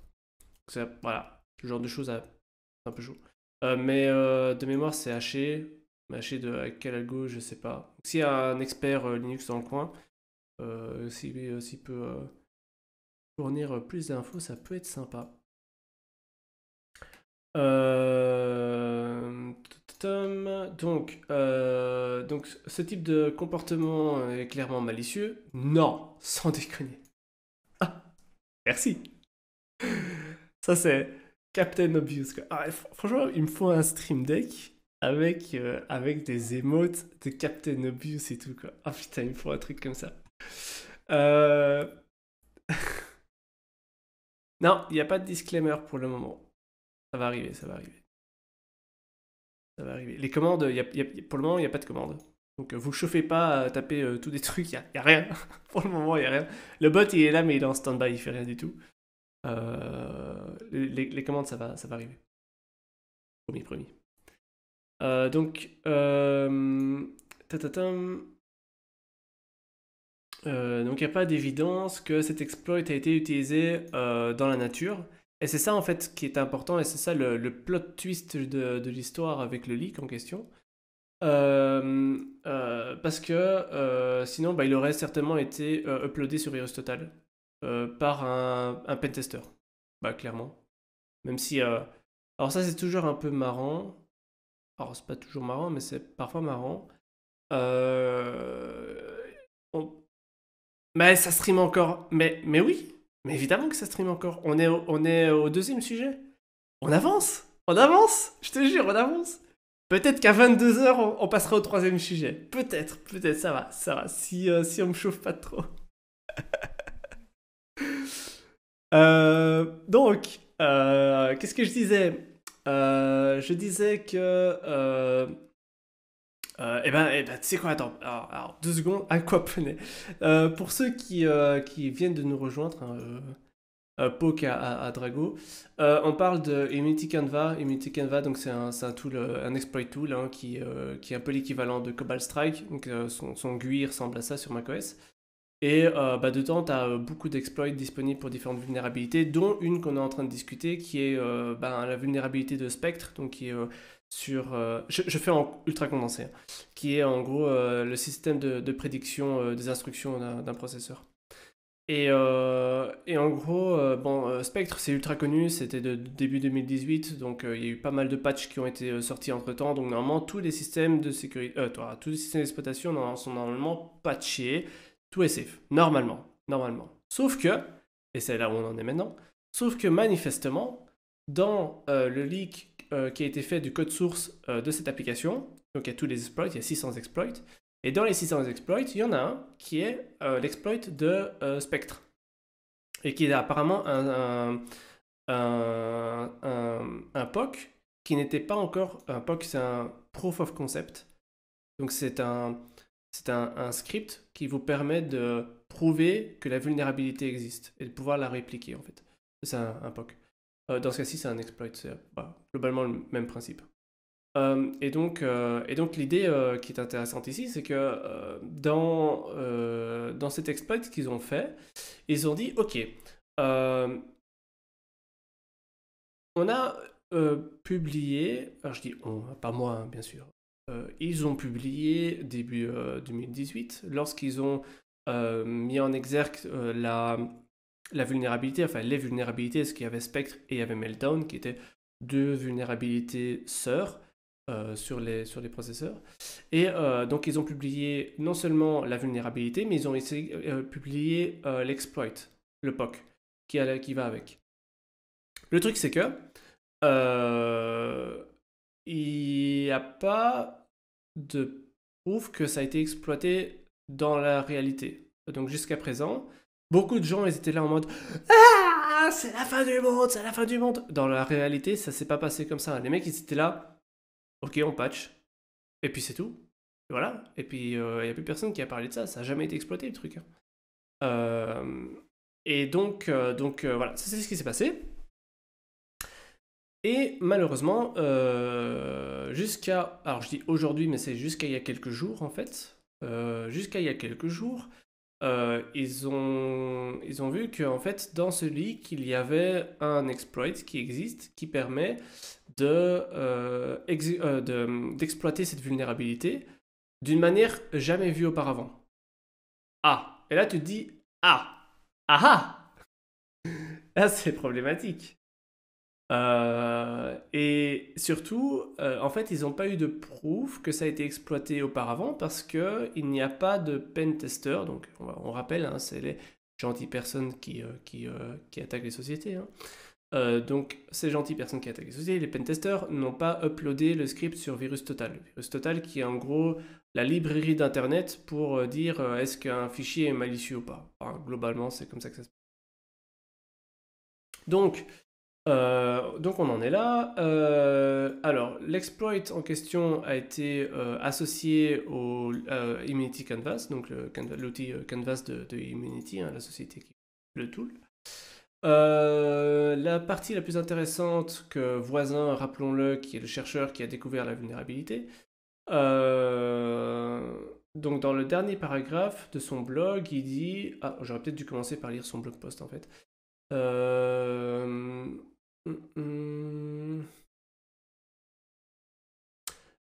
voilà, ce genre de choses c'est un peu chaud. Euh, mais euh, de mémoire, c'est haché. Haché de quel algo, je sais pas. S'il y a un expert euh, Linux dans le coin, s'il peut fournir plus d'infos, ça peut être sympa. Euh, donc, euh, donc, ce type de comportement est clairement malicieux. Non, sans déconner. Ah, merci. Ça, c'est Captain Obvious. Ah, franchement, il me faut un stream deck avec, euh, avec des émotes de Captain Obvious et tout. Quoi. Ah putain, il me faut un truc comme ça. Euh... non, il n'y a pas de disclaimer pour le moment. Ça va arriver, ça va arriver. Ça va arriver. Les commandes, pour le moment, il n'y a pas de commandes. Donc euh, vous chauffez pas à taper euh, tous des trucs, il n'y a, rien. pour le moment, il n'y a rien. Le bot, il est là, mais il est en stand-by, il fait rien du tout. Euh, les, commandes, ça va, ça va arriver. Promis, promis. donc, donc il n'y a pas d'évidence que cet exploit a été utilisé dans la nature. Et c'est ça en fait qui est important et c'est ça le, plot twist de, de l'histoire avec le leak en question. Euh, euh, parce que euh, sinon, bah, il aurait certainement été uploadé sur Virus Total par un, un pentester. Bah, clairement. Même si. Alors, ça, c'est toujours un peu marrant. Alors, c'est pas toujours marrant, mais c'est parfois marrant. Mais ça stream encore. Mais, mais oui! Mais évidemment que ça stream encore. On est, au, on est au deuxième sujet. On avance On avance Je te jure, on avance Peut-être qu'à 22h, on, on, passera au troisième sujet. Peut-être, peut-être, ça va, ça va, si, euh, si on me chauffe pas trop. Euh, donc, euh, qu'est-ce que je disais Je disais que euh, et eh ben, et eh ben tu sais quoi, attends, alors, deux secondes, à quoi euh, Pour ceux qui, euh, qui viennent de nous rejoindre, hein, euh, Poke à, à, Drago, on parle de Canva. Unity Canva, donc c'est un, un, un exploit tool hein, qui, qui est un peu l'équivalent de Cobalt Strike. Donc, son, son, GUI ressemble à ça sur macOS. Et bah, dedans, tu as beaucoup d'exploits disponibles pour différentes vulnérabilités, dont une qu'on est en train de discuter, qui est bah, la vulnérabilité de Spectre, donc qui est sur. Euh, je, fais en ultra condensé, hein, qui est en gros euh, le système de, prédiction euh, des instructions d'un processeur. Et, et, en gros, bon, Spectre, c'est ultra connu, c'était de, début 2018, donc il y a eu pas mal de patchs qui ont été sortis entre temps. Donc normalement, tous les systèmes de sécurité, tous les systèmes d'exploitation sont normalement patchés, tout est safe, normalement, normalement. Sauf que, et c'est là où on en est maintenant, sauf que manifestement, dans le leak euh, qui a été fait du code source euh, de cette application. Donc il y a tous les exploits, il y a 600 exploits. Et dans les 600 exploits, il y en a un qui est euh, l'exploit de Spectre. Et qui est apparemment un, un, un, POC qui n'était pas encore un POC, c'est un Proof of Concept. Donc c'est un, c'est un, script qui vous permet de prouver que la vulnérabilité existe et de pouvoir la répliquer en fait. C'est un, POC. Euh, dans ce cas-ci, c'est un exploit. C'est globalement le même principe. Euh, et donc, euh, et donc l'idée qui est intéressante ici, c'est que dans, dans cet exploit qu'ils ont fait, ils ont dit, OK, on a publié, alors je dis on, pas moi hein, bien sûr, ils ont publié début 2018, lorsqu'ils ont mis en exergue la, la vulnérabilité, enfin les vulnérabilités, parce qu'il y avait Spectre et il y avait Meltdown, qui étaient deux vulnérabilités sœurs euh, sur, les, sur les processeurs. Et euh, donc ils ont publié non seulement la vulnérabilité, mais ils ont essayé, euh, publié l'exploit, le POC, qui, qui va avec. Le truc c'est que il n'y a pas de prouve que ça a été exploité dans la réalité. Donc jusqu'à présent, Beaucoup de gens, ils étaient là en mode Ah, c'est la fin du monde, c'est la fin du monde. Dans la réalité, ça s'est pas passé comme ça. Les mecs, ils étaient là Ok, on patch. Et puis c'est tout. Voilà. Et puis, il euh, n'y a plus personne qui a parlé de ça. Ça n'a jamais été exploité, le truc. Hein. Euh, et donc, euh, donc voilà, ça c'est ce qui s'est passé. Et malheureusement, jusqu'à... Alors je dis aujourd'hui, mais c'est jusqu'à il y a quelques jours, en fait. jusqu'à il y a quelques jours, euh, ils, ont, ils ont vu qu'en fait, dans ce leak, il y avait un exploit qui existe qui permet euh, euh, d'exploiter de, cette vulnérabilité d'une manière jamais vue auparavant. Ah Et là, tu te dis Ah Ah ah Là, c'est problématique. Euh, et surtout, euh, en fait, ils n'ont pas eu de preuve que ça a été exploité auparavant parce qu'il n'y a pas de pentester. Donc, on, rappelle, hein, c'est les gentilles personnes qui, euh, qui, attaquent les sociétés. Hein. donc, ces gentilles personnes qui attaquent les sociétés, les pen pentesters, n'ont pas uploadé le script sur Virus Total. Virus Total qui est en gros la librairie d'Internet pour dire est-ce qu'un fichier est malicieux ou pas. globalement, c'est comme ça que ça se passe. Donc, euh, donc on en est là. Euh, alors l'exploit en question a été euh, associé au Immunity Canvas, donc l'outil Canvas de, Immunity, hein, la société qui le tool. la partie la plus intéressante que Voisin, rappelons-le, qui est le chercheur qui a découvert la vulnérabilité, donc dans le dernier paragraphe de son blog, il dit... Ah, j'aurais peut-être dû commencer par lire son blog post en fait. Euh... Mm, mm.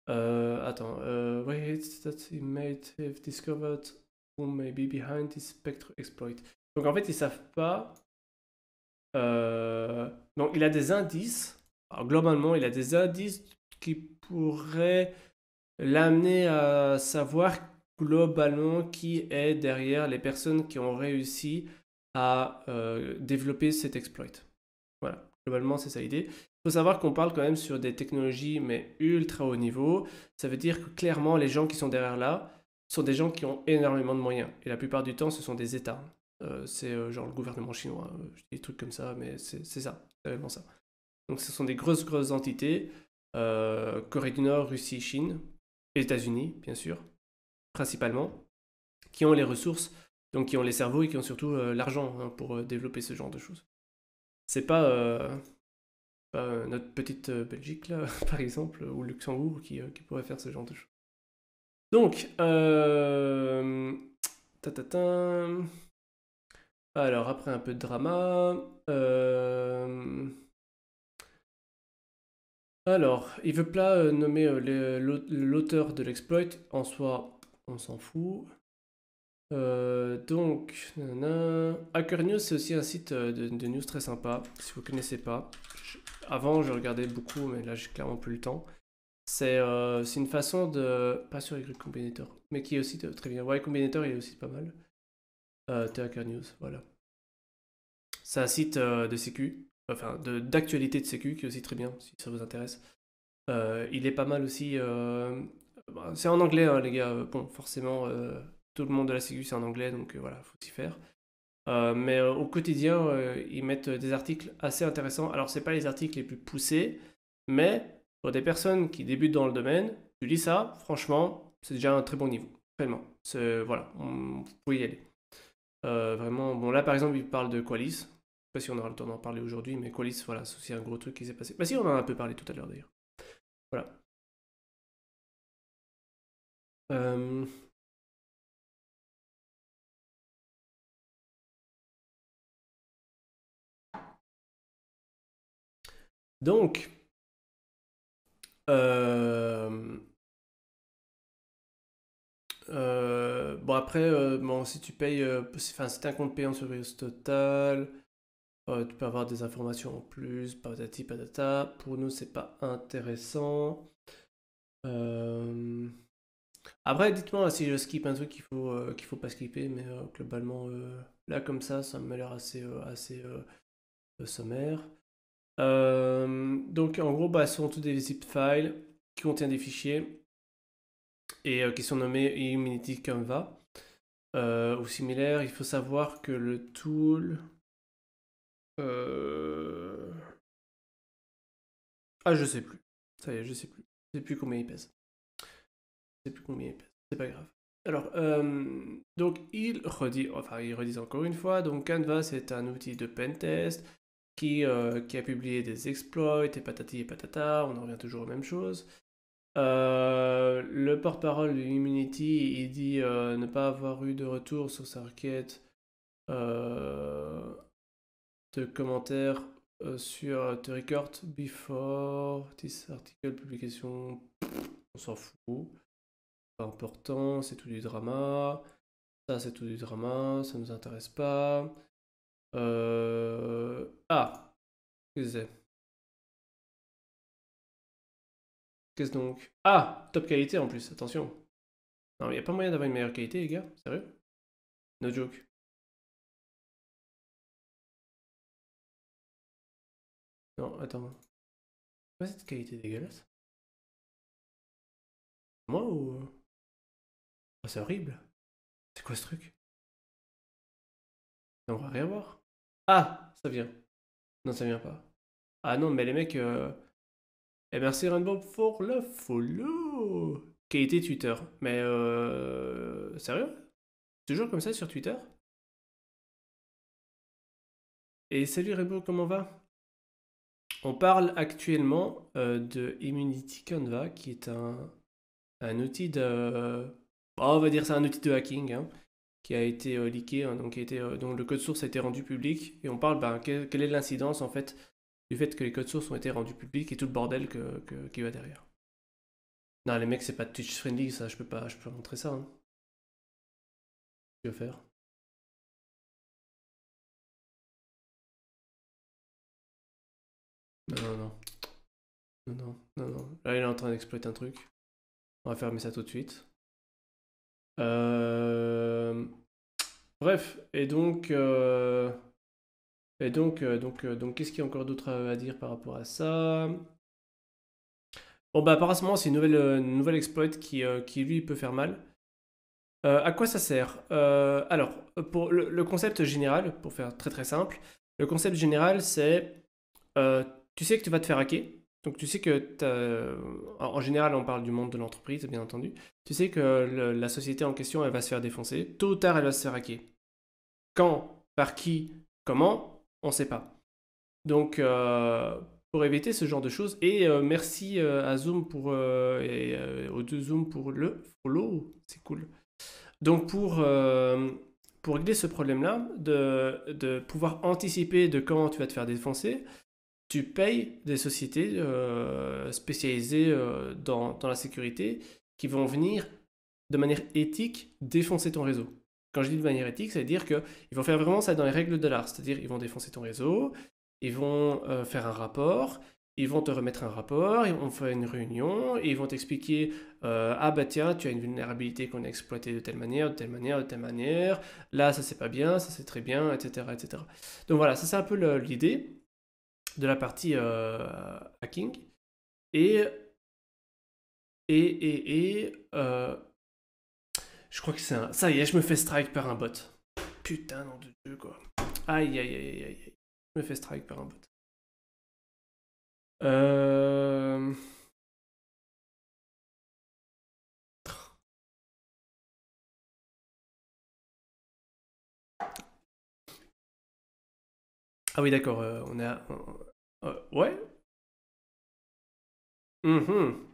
Euh, attends, euh, wait, that he might have discovered who may be behind this Spectre exploit. Donc en fait, ils savent pas. Euh, donc il a des indices. globalement, il a des indices qui pourraient l'amener à savoir globalement qui est derrière les personnes qui ont réussi à développer cet exploit. Voilà. Globalement, c'est ça l'idée. Il faut savoir qu'on parle quand même sur des technologies, mais ultra haut niveau. Ça veut dire que clairement, les gens qui sont derrière là sont des gens qui ont énormément de moyens. Et la plupart du temps, ce sont des États. Euh, c'est euh, genre le gouvernement chinois, euh, des trucs comme ça, mais c'est ça, c'est vraiment ça. Donc ce sont des grosses, grosses entités. Corée du Nord, Russie, Chine, États-Unis, bien sûr, principalement, qui ont les ressources, donc qui ont les cerveaux et qui ont surtout l'argent hein, pour développer ce genre de choses. C'est pas, euh, euh, notre petite euh, Belgique, là, par exemple, ou Luxembourg qui, pourrait faire ce genre de choses. Donc, ta -ta -ta. Alors, après un peu de drama. Alors, il veut pas nommer l'auteur de l'exploit. En soi, on s'en fout. Euh, donc, nanana. Hacker News, c'est aussi un site euh, de, news très sympa, si vous connaissez pas. avant, je regardais beaucoup, mais là, j'ai clairement plus le temps. C'est euh, une façon de... Pas sur Y Combinator, mais qui est aussi très bien. Y Combinator, il est aussi pas mal. Euh, voilà. C'est un site de sécu, enfin, d'actualité de, sécu, qui est aussi très bien, si ça vous intéresse. il est pas mal aussi... Bah, c'est en anglais, hein, les gars. Bon, forcément tout le monde de la Sécu, c'est en anglais, donc euh, voilà, faut s'y faire. Euh, mais euh, au quotidien, ils mettent des articles assez intéressants. Alors, c'est pas les articles les plus poussés, mais pour des personnes qui débutent dans le domaine, tu lis ça, franchement, c'est déjà un très bon niveau. Vraiment. Voilà, on, vous pouvez y aller. vraiment, bon, là par exemple, ils parlent de Qualis. Je sais pas si on aura le temps d'en parler aujourd'hui, mais Qualis, voilà, c'est aussi un gros truc qui s'est passé. Bah, si, on en a un peu parlé tout à l'heure d'ailleurs. Voilà. Donc, euh, euh, bon après, euh, bon, si tu payes, enfin si as un compte payant sur Total Total, tu peux avoir des informations en plus, patati patata. Pour nous, c'est pas intéressant. Après, dites-moi si je skip un truc qu'il faut qu'il faut pas skipper, mais globalement, là comme ça, ça me l'air assez assez sommaire. Euh, donc en gros, bah, ce sont tous des zip files qui contiennent des fichiers et euh, qui sont nommés immunity Canva euh, ou similaire. Il faut savoir que le tool. Ah, je sais plus. Ça y est, je sais plus. Je sais plus combien il pèse. Je sais plus combien il pèse. C'est pas grave. Alors, donc, il redit, enfin, il redit encore une fois, donc Canva, c'est un outil de pentest, euh, qui, a publié des exploits et patati et patata, on en revient toujours aux mêmes choses. Euh, le porte-parole de Immunity, il dit euh, ne pas avoir eu de retour sur sa requête de commentaires sur The Record before this article publication. On s'en fout. Pas important, c'est tout du drama. Ça, c'est tout du drama, ça nous intéresse pas. Euh... Ah, c'est Qu'est-ce donc Ah, top qualité en plus, attention. Non, il n'y a pas moyen d'avoir une meilleure qualité, les gars, sérieux No joke. Non, attends. Quoi cette qualité dégueulasse Moi ou... Oh, c'est horrible. C'est quoi ce truc On va rien voir. Ah, ça vient. Non, ça vient pas. Ah non, mais les mecs. Euh, eh Et ben, merci Rainbow pour le follow. Qualité Twitter. Mais euh... sérieux Toujours comme ça sur Twitter Et salut Rainbow, comment va On parle actuellement euh, de Immunity Canva, qui est un, un outil de. Oh, on va dire c'est un outil de hacking. Hein qui a été euh, leaké, hein, donc, qui euh, le code source a été rendu public, et on parle ben, quelle, est l'incidence en fait du fait que les codes sources ont été rendus publics et tout le bordel que, qui va derrière. Non les mecs c'est pas Twitch friendly ça, je peux pas, je peux montrer ça. Je hein. Que faire non non. Non non non non. Là il est en train d'exploiter un truc. On va fermer ça tout de suite. Euh, bref, et donc, euh, et donc, euh, donc, qu'est-ce qu'il y a encore d'autre à, dire par rapport à ça Bon, bah, apparemment, c'est une nouvelle, nouvelle exploit qui, lui, peut faire mal. à quoi ça sert Alors, pour le, concept général, pour faire très très simple, le concept général c'est tu sais que tu vas te faire hacker, donc tu sais que, euh, en général, on parle du monde de l'entreprise, bien entendu. Tu sais que la société en question, elle va se faire défoncer. Tôt ou tard, elle va se faire hacker. Quand, par qui, comment, on ne sait pas. Donc, euh, pour éviter ce genre de choses, et euh, merci à Zoom pour, et aux deux Zoom pour le follow, c'est cool. Donc, pour, régler ce problème-là, de, de pouvoir anticiper de quand tu vas te faire défoncer, tu payes des sociétés euh, spécialisées euh, dans, la sécurité qui vont venir de manière éthique défoncer ton réseau. Quand je dis de manière éthique, ça veut dire qu'ils vont faire vraiment ça dans les règles de l'art, c'est-à-dire ils vont défoncer ton réseau, ils vont euh, faire un rapport, ils vont te remettre un rapport, ils vont faire une réunion, et ils vont t'expliquer ah bah tiens, tu as une vulnérabilité qu'on a exploitée de telle manière, de telle manière, de telle manière, là ça c'est pas bien, ça c'est très bien, etc. etc. Donc voilà, ça c'est un peu l'idée de la partie euh, hacking. Et, et, et, et euh, je crois que c'est un... Ça y est, je me fais strike par un bot. Putain, nom de Dieu, quoi. Aïe, aïe, aïe, aïe, aïe. Je me fais strike par un bot. Euh... Ah oui, d'accord, euh, on a. Euh, ouais? Mhm,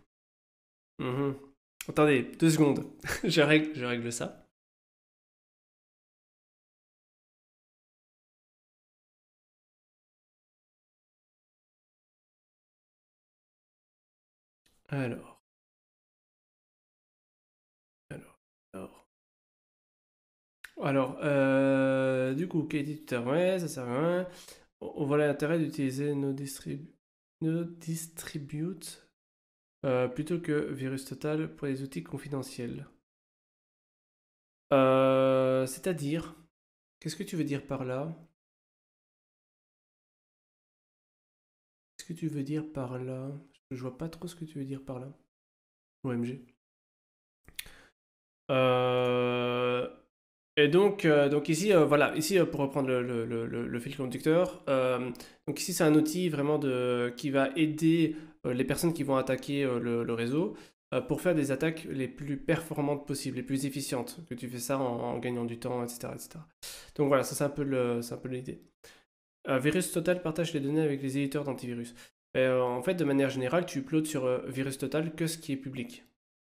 Attendez, deux secondes. Je règle, je règle ça. Alors. Alors, euh, du coup, Katie à l'heure ça sert à rien. On voit l'intérêt d'utiliser nos, euh, plutôt que virus total pour les outils confidentiels. Euh, c'est-à-dire, qu'est-ce que tu veux dire par là Qu'est-ce que tu veux dire par là Je vois pas trop ce que tu veux dire par là. OMG. Euh et donc, euh, ici, euh, voilà, ici euh, pour reprendre le, fil conducteur, donc ici c'est un outil vraiment de, qui va aider les personnes qui vont attaquer le, réseau pour faire des attaques les plus performantes possibles, les plus efficientes, que tu fais ça en, gagnant du temps, etc. etc. Donc voilà, ça c'est un peu l'idée. Virus Total partage les données avec les éditeurs d'antivirus. en fait, de manière générale, tu uploades sur Virus Total que ce qui est public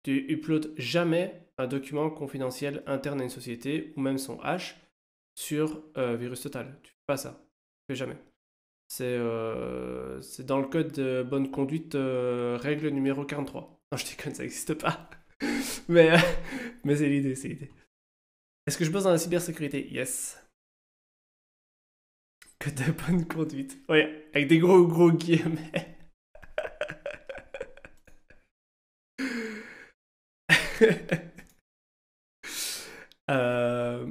tu uploades jamais un document confidentiel interne à une société ou même son hash sur euh, Virus Total. Tu fais pas ça. Tu fais jamais. C'est euh, dans le code de bonne conduite, euh, règle numéro 43. Non, je déconne, ça n'existe pas. mais mais c'est l'idée, c'est l'idée. Est-ce que je bosse dans la cybersécurité Yes. Code de bonne conduite. Oui, avec des gros gros guillemets. Euh,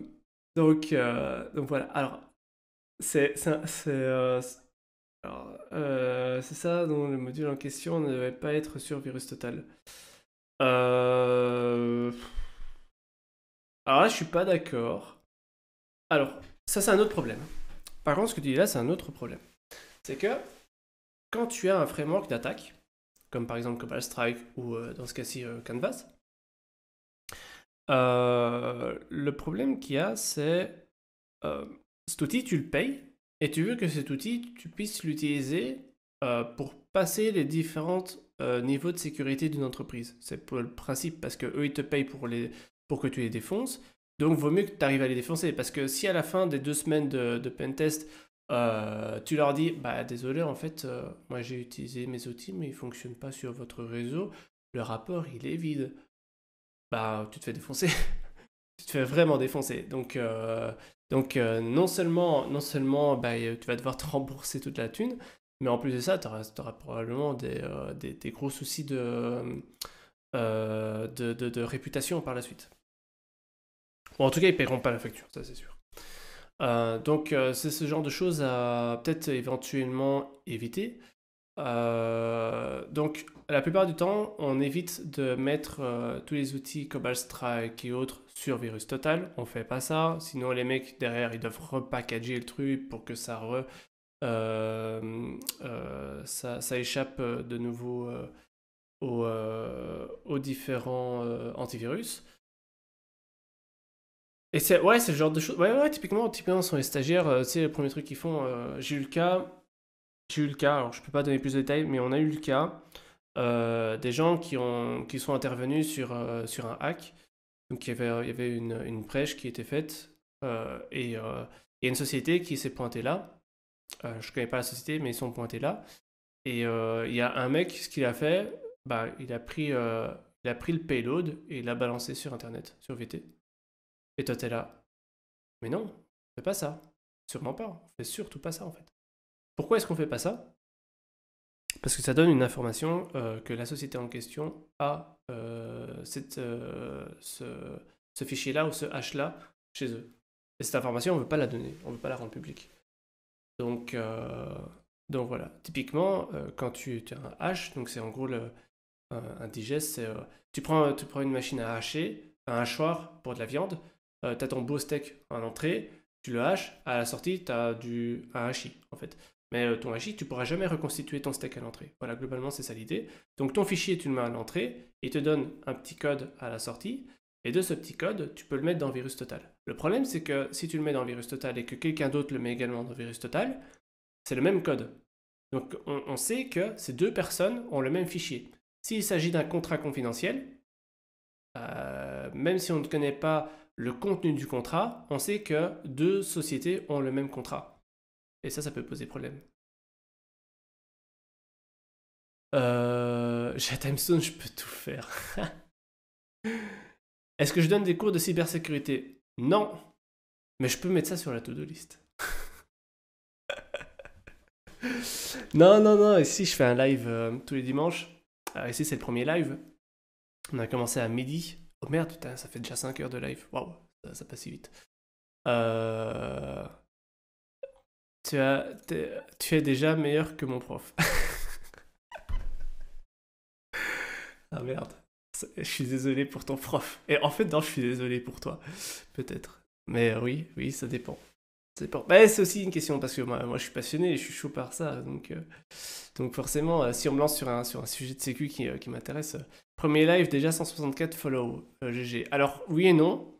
donc, euh, donc voilà. Alors, euh, c'est ça dont le module en question ne devait pas être sur Virus Total. Alors là, je suis pas d'accord. Alors, ça, c'est un autre problème. Par contre, ce que tu dis là, c'est un autre problème. C'est que quand tu as un framework d'attaque, comme par exemple Cobalt Strike ou dans ce cas-ci Canvas, euh, le problème qu'il y a, c'est euh, cet outil, tu le payes et tu veux que cet outil, tu puisses l'utiliser euh, pour passer les différents niveaux de sécurité d'une entreprise. C'est le principe parce que eux, ils te payent pour, que tu les défonces. Donc, vaut mieux que tu arrives à les défoncer parce que si à la fin des deux semaines de, de pentest, tu leur dis, bah désolé, en fait, moi j'ai utilisé mes outils, mais ils ne fonctionnent pas sur votre réseau, le rapport, il est vide. Bah, tu te fais défoncer. tu te fais vraiment défoncer. Donc, euh, euh, non seulement, non seulement bah, euh, tu vas devoir te rembourser toute la thune, mais en plus de ça, tu auras, probablement des, gros soucis de, réputation par la suite. en tout cas, ils ne paieront pas la facture, ça c'est sûr. donc c'est ce genre de choses à peut-être éventuellement éviter. Euh, donc, la plupart du temps, on évite de mettre euh, tous les outils Cobalt Strike et autres sur Virus Total. On fait pas ça. Sinon, les mecs derrière, ils doivent repackager le truc pour que ça, euh, ça, échappe de nouveau aux, différents antivirus. Et c'est ouais, c'est le genre de choses. Ouais, typiquement, typiquement, sont les stagiaires. c'est le premier truc qu'ils font. J'ai eu le cas j'ai eu le cas, alors je ne peux pas donner plus de détails, mais on a eu le cas euh, des gens qui, ont, qui sont intervenus sur, euh, sur un hack. Donc il y avait, une, prêche qui était faite euh, et il y a une société qui s'est pointée là. je ne connais pas la société, mais ils sont pointés là. Et il y a un mec, ce qu'il a fait, bah, il, a pris, il a pris le payload et l'a balancé sur Internet, sur VT. Et toi, tu es là. Mais non, ne pas ça. Sûrement pas. Fais surtout pas ça, en fait. Pourquoi est-ce qu'on fait pas ça Parce que ça donne une information euh, que la société en question a euh, euh, ce, fichier-là ou ce hash-là chez eux. Et cette information, on ne veut pas la donner, on ne veut pas la rendre publique. Donc, donc voilà, typiquement, quand tu, as un hash, donc c'est en gros un, digest, tu, prends, tu prends une machine à hacher, un hachoir pour de la viande, tu as ton beau steak en entrée, tu le haches, à la sortie, tu as du, un hachis, en fait mais euh, ton agi tu pourras jamais reconstituer ton stack à l'entrée. Voilà, globalement, c'est ça l'idée. Donc ton fichier, tu le mets à l'entrée, il te donne un petit code à la sortie, et de ce petit code, tu peux le mettre dans Virus Total. Le problème, c'est que si tu le mets dans Virus Total et que quelqu'un d'autre le met également dans Virus Total, c'est le même code. Donc on, sait que ces deux personnes ont le même fichier. S'il s'agit d'un contrat confidentiel, euh, même si on ne connaît pas le contenu du contrat, on sait que deux sociétés ont le même contrat. Et ça, ça peut poser problème. Euh, j'ai Timestone, je peux tout faire. Est-ce que je donne des cours de cybersécurité Non. Mais je peux mettre ça sur la to-do list. non, non, non. Ici, je fais un live euh, tous les dimanches. Alors ah, ici, c'est le premier live. On a commencé à midi. Oh merde, putain, ça fait déjà 5 heures de live. Waouh, ça, ça, passe si vite. Euh, tu, as, es, tu es déjà meilleur que mon prof. ah merde. Je suis désolé pour ton prof. Et en fait, non, je suis désolé pour toi. Peut-être. Mais euh, oui, oui, ça dépend. dépend. Bah, c'est aussi une question parce que moi, moi, je suis passionné et je suis chaud par ça. Donc, euh, donc forcément, euh, si on me lance sur un, sur un sujet de sécu qui, qui m'intéresse, premier live déjà 164 follow. GG. Alors, oui et non.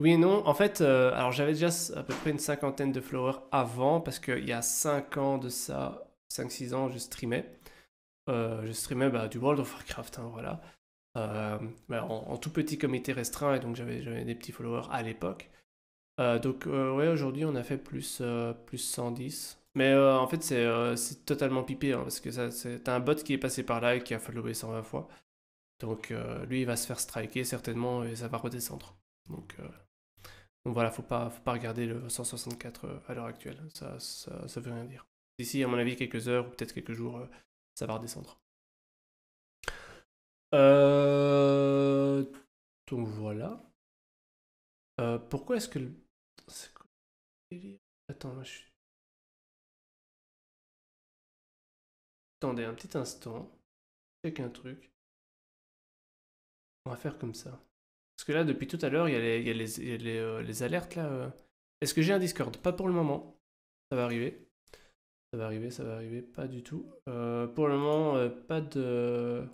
Oui et non. En fait, euh, alors j'avais déjà à peu près une cinquantaine de followers avant, parce qu'il y a 5 ans de ça, 5-6 ans, je streamais. Euh, je streamais bah, du World of Warcraft, hein, voilà. Euh, bah, en, tout petit comité restreint, et donc j'avais des petits followers à l'époque. donc, ouais, aujourd'hui, on a fait plus, plus 110. Mais en fait, c'est totalement pipé, hein, parce que t'as un bot qui est passé par là et qui a followé 120 fois. Donc, lui, il va se faire striker certainement et ça va redescendre. Donc. Donc voilà, faut pas, faut pas regarder le 164 euh, à l'heure actuelle, ça, ça, veut rien dire. D'ici, à mon avis, quelques heures ou peut-être quelques jours, euh, ça va redescendre. Euh, donc voilà. pourquoi est-ce que le... Attendez un petit instant. Check un truc. On va faire comme ça. Parce que là, depuis tout à l'heure, il y a les, alertes là. Euh. Est-ce que j'ai un Discord Pas pour le moment. Ça va arriver. Ça va arriver, ça va arriver. Pas du tout. Euh, pour le moment, euh, pas de.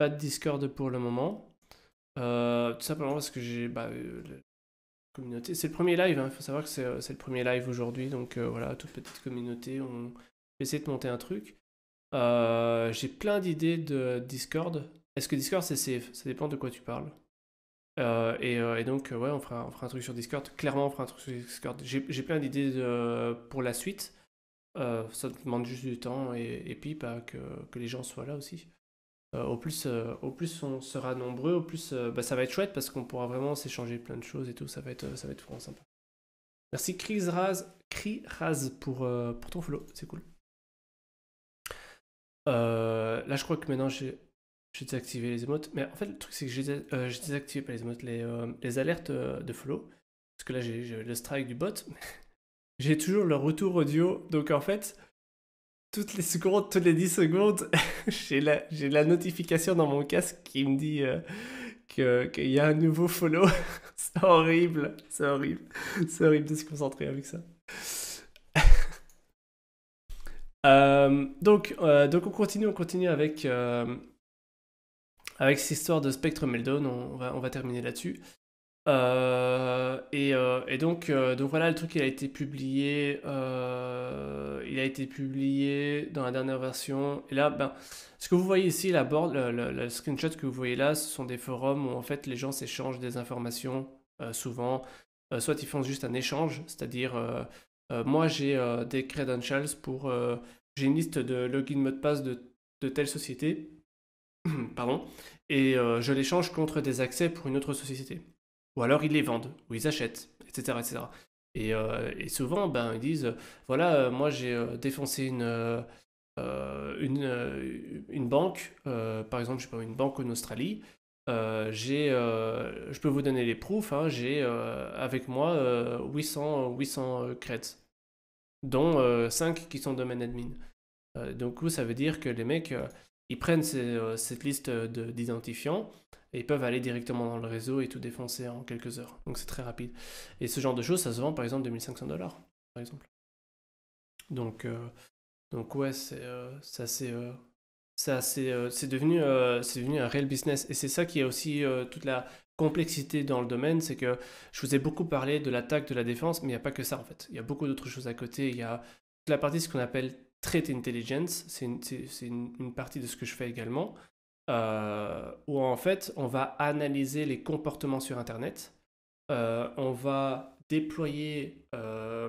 de Discord pour le moment. tout simplement parce que j'ai. Bah, communauté. C'est le premier live, hein. il faut savoir que c'est le premier live aujourd'hui. Donc voilà, toute petite communauté. On essayer de monter un truc. j'ai plein d'idées de Discord. Est-ce que Discord c'est safe Ça dépend de quoi tu parles. Euh, euh, et, donc, euh, ouais, on fera, on fera, un truc sur Discord. Clairement, on fera un truc sur Discord. J'ai plein d'idées pour la suite. ça demande juste du temps et, et puis pas bah, que, que, les gens soient là aussi. au, plus, au plus on sera nombreux, au plus bah, ça va être chouette parce qu'on pourra vraiment s'échanger plein de choses et tout. Ça va être, ça va être vraiment sympa. Merci Raz pour, pour ton follow, c'est cool. là, je crois que maintenant j'ai j'ai désactivé les émotes. Mais en fait, le truc, c'est que j'ai euh, désactivé pas les émotes, les, euh, alertes euh, de follow. Parce que là, j'ai le strike du bot. j'ai toujours le retour audio. Donc en fait, toutes les secondes, toutes les 10 secondes, j'ai la, notification dans mon casque qui me dit euh, qu'il y a un nouveau follow. c'est horrible. C'est horrible. C'est horrible de se concentrer avec ça. donc, donc on continue, on continue avec avec cette histoire de Spectre Meldon, on va, terminer là-dessus. Euh, euh, et, donc, euh, donc voilà, le truc il a été publié, il a été publié dans la dernière version. Et là, ben, ce que vous voyez ici, la board, le, screenshot que vous voyez là, ce sont des forums où en fait les gens s'échangent des informations. souvent, soit ils font juste un échange, c'est-à-dire moi j'ai des credentials pour, j'ai une liste de login mot de passe de, de telle société. pardon, et euh, je les change contre des accès pour une autre société. Ou alors ils les vendent, ou ils achètent, etc. etc. Et, euh, et souvent, ben, ils disent, voilà, euh, moi j'ai défoncé une, une, une banque, par exemple, je sais pas, une banque en Australie, j'ai, je peux vous donner les proofs, hein, j'ai avec moi 800, 800 dont 5 qui sont domaine admin. donc, ça veut dire que les mecs ils prennent euh, cette liste euh, d'identifiants et ils peuvent aller directement dans le réseau et tout défoncer en quelques heures. Donc c'est très rapide. Et ce genre de choses, ça se vend par exemple 2500 dollars, par exemple. Donc, euh, donc ouais, c'est ça assez... ça c'est devenu, devenu un réel business. Et c'est ça qui est aussi toute la complexité dans le domaine, c'est que je vous ai beaucoup parlé de l'attaque, de la défense, mais il n'y a pas que ça en fait. Il y a beaucoup d'autres choses à côté. Il y a la partie, ce qu'on appelle Trait Intelligence, c'est une, partie de ce que je fais également, euh, où en fait on va analyser les comportements sur Internet, euh, on va déployer, euh,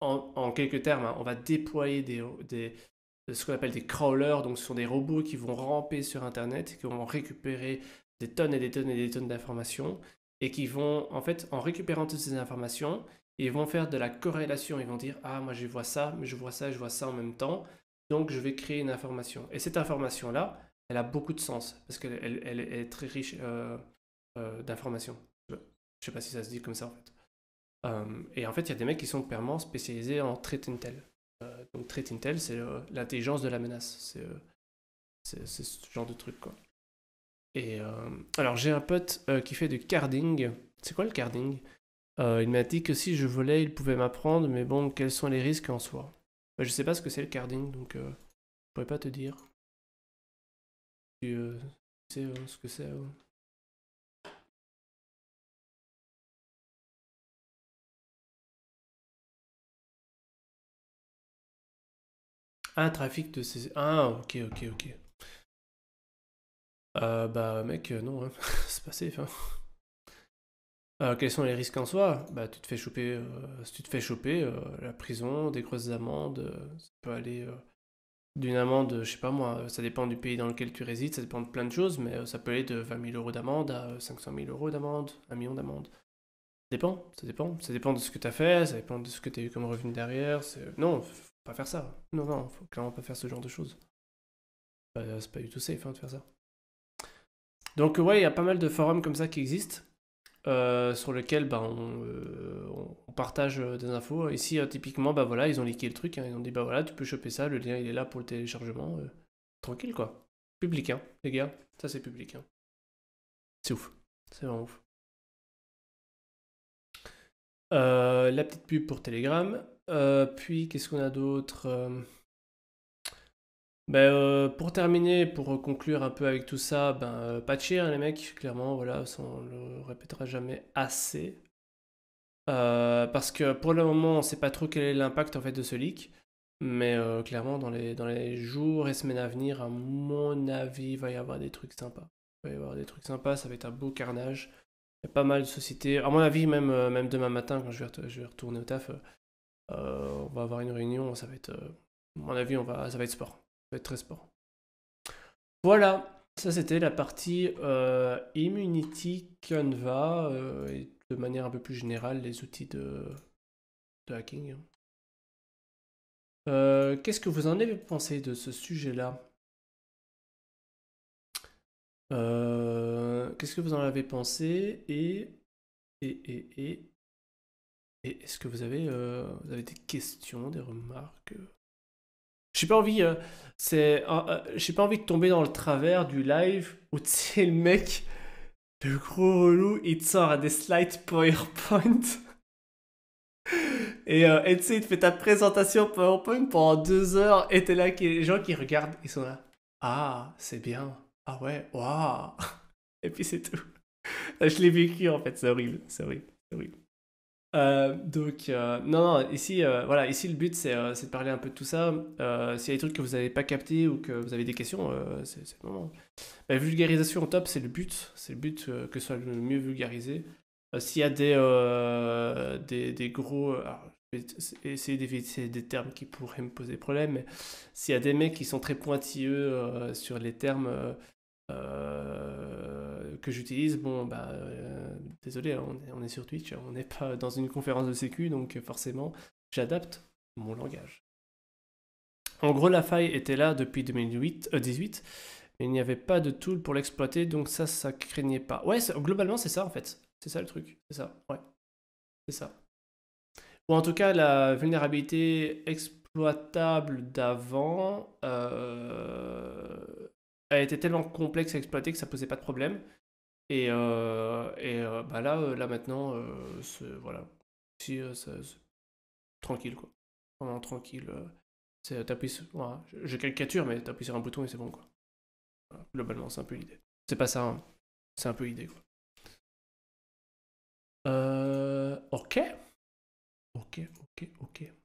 en, quelques termes, hein, on va déployer ce qu'on appelle des crawlers, donc ce sont des robots qui vont ramper sur Internet, qui vont récupérer des tonnes et des tonnes et des tonnes d'informations, et qui vont, en fait, en récupérant toutes ces informations, ils vont faire de la corrélation. Ils vont dire Ah, moi je vois ça, mais je vois ça, je vois ça en même temps. Donc je vais créer une information. Et cette information-là, elle a beaucoup de sens parce qu'elle est très riche euh, euh, d'informations. Je ne sais pas si ça se dit comme ça en fait. Euh, et en fait, il y a des mecs qui sont permanents spécialisés en trait intel. donc trait intel, c'est l'intelligence de la menace. C'est ce genre de truc quoi. Et alors j'ai un pote qui fait du carding. C'est quoi le carding euh, il m'a dit que si je volais, il pouvait m'apprendre, mais bon, quels sont les risques en soi bah, Je ne sais pas ce que c'est le carding, donc euh, je pourrais pas te dire. Euh, tu sais ce que c'est Ah, trafic de ces... Ah, ok, ok, ok. bah, mec, non, hein, c'est passé, hein. Euh, quels sont les risques en soi bah, Tu te fais choper, euh, si tu te fais choper, euh, la prison, des grosses amendes, ça peut aller d'une amende, je sais pas moi, ça dépend du pays dans lequel tu résides, ça dépend de plein de choses, mais ça peut aller de 20 000 euros d'amende à 500 000 euros d'amende, 1 million d'amende. Ça dépend, ça dépend, ça dépend de ce que tu as fait, ça dépend de ce que tu as eu comme revenu derrière. Non, faut pas faire ça. Non, non, faut clairement pas faire ce genre de choses. Bah, c'est pas du tout safe hein, de faire ça. Donc ouais, il y a pas mal de forums comme ça qui existent. Euh, sur lequel ben, euh, on, partage euh, des infos. Ici, typiquement, bah, voilà, ils ont liqué le truc, hein, ils ont dit bah voilà, tu peux choper ça, le lien il est là pour le téléchargement. tranquille quoi. Public, hein, les gars, ça c'est public. Hein. C'est ouf, c'est vraiment ouf. la petite pub pour Telegram. puis qu'est-ce qu'on a d'autre ben, pour terminer, pour conclure un peu avec tout ça, ben, euh, pas de chier, hein, les mecs, clairement, voilà, on le répétera jamais assez. Euh, parce que pour le moment, on ne sait pas trop quel est l'impact en fait de ce leak, mais clairement, dans les, dans les jours et semaines à venir, à mon avis, il va y avoir des trucs sympas. Il va y avoir des trucs sympas, ça va être un beau carnage. Il y a pas mal de sociétés, à mon avis, même, même demain matin, quand je vais, je retourner au taf, on va avoir une réunion, ça va être, à mon avis, on va, ça va être sport être très sport. Voilà, ça c'était la partie euh, Immunity Canva euh, et de manière un peu plus générale les outils de, hacking. Euh, qu'est-ce que vous en avez pensé de ce sujet-là Qu'est-ce que vous en avez pensé et et et et, est-ce que vous avez vous avez des questions, des remarques j'ai pas envie. Euh, c'est, euh, euh, j'ai pas envie de tomber dans le travers du live où tu sais, le mec, le gros relou, il sort à des slides PowerPoint. Et, euh, tu il te fait ta présentation PowerPoint pendant deux heures et t'es là, que les gens qui regardent, ils sont là. Ah, c'est bien. Ah ouais, waouh. Et puis c'est tout. Je l'ai vécu en fait, c'est horrible, c'est horrible, c'est horrible. Euh, donc, euh, non, non, ici, euh, voilà, ici le but c'est de parler un peu de tout ça. S'il y a des trucs que vous n'avez pas capté ou que vous avez des questions, c'est le moment. Bah, vulgarisation au top, c'est le but. C'est le but que ce soit le mieux vulgarisé. S'il y a des, des, des, gros. c'est essayer des termes qui pourraient me poser problème, mais s'il y a des mecs qui sont très pointilleux sur les termes euh, que j'utilise. Bon, bah, euh, désolé, hein, on est, sur Twitch, hein, on n'est pas dans une conférence de sécu, donc euh, forcément, j'adapte mon langage. En gros, la faille était là depuis 2018, mais il n'y avait pas de tool pour l'exploiter, donc ça, ça craignait pas. Ouais, globalement, c'est ça en fait. C'est ça le truc. C'est ça, ouais. C'est ça. Ou en tout cas, la vulnérabilité exploitable d'avant. Euh elle était tellement complexe à exploiter que ça posait pas de problème. Et, euh, et euh, bah là, euh, là maintenant, voilà. tranquille, quoi. Vraiment tranquille. t'appuies je, je, caricature, mais t'appuies sur un bouton et c'est bon, quoi. Globalement, c'est un peu l'idée. C'est pas ça, hein. c'est un peu l'idée, quoi. ok. Ok, ok, ok.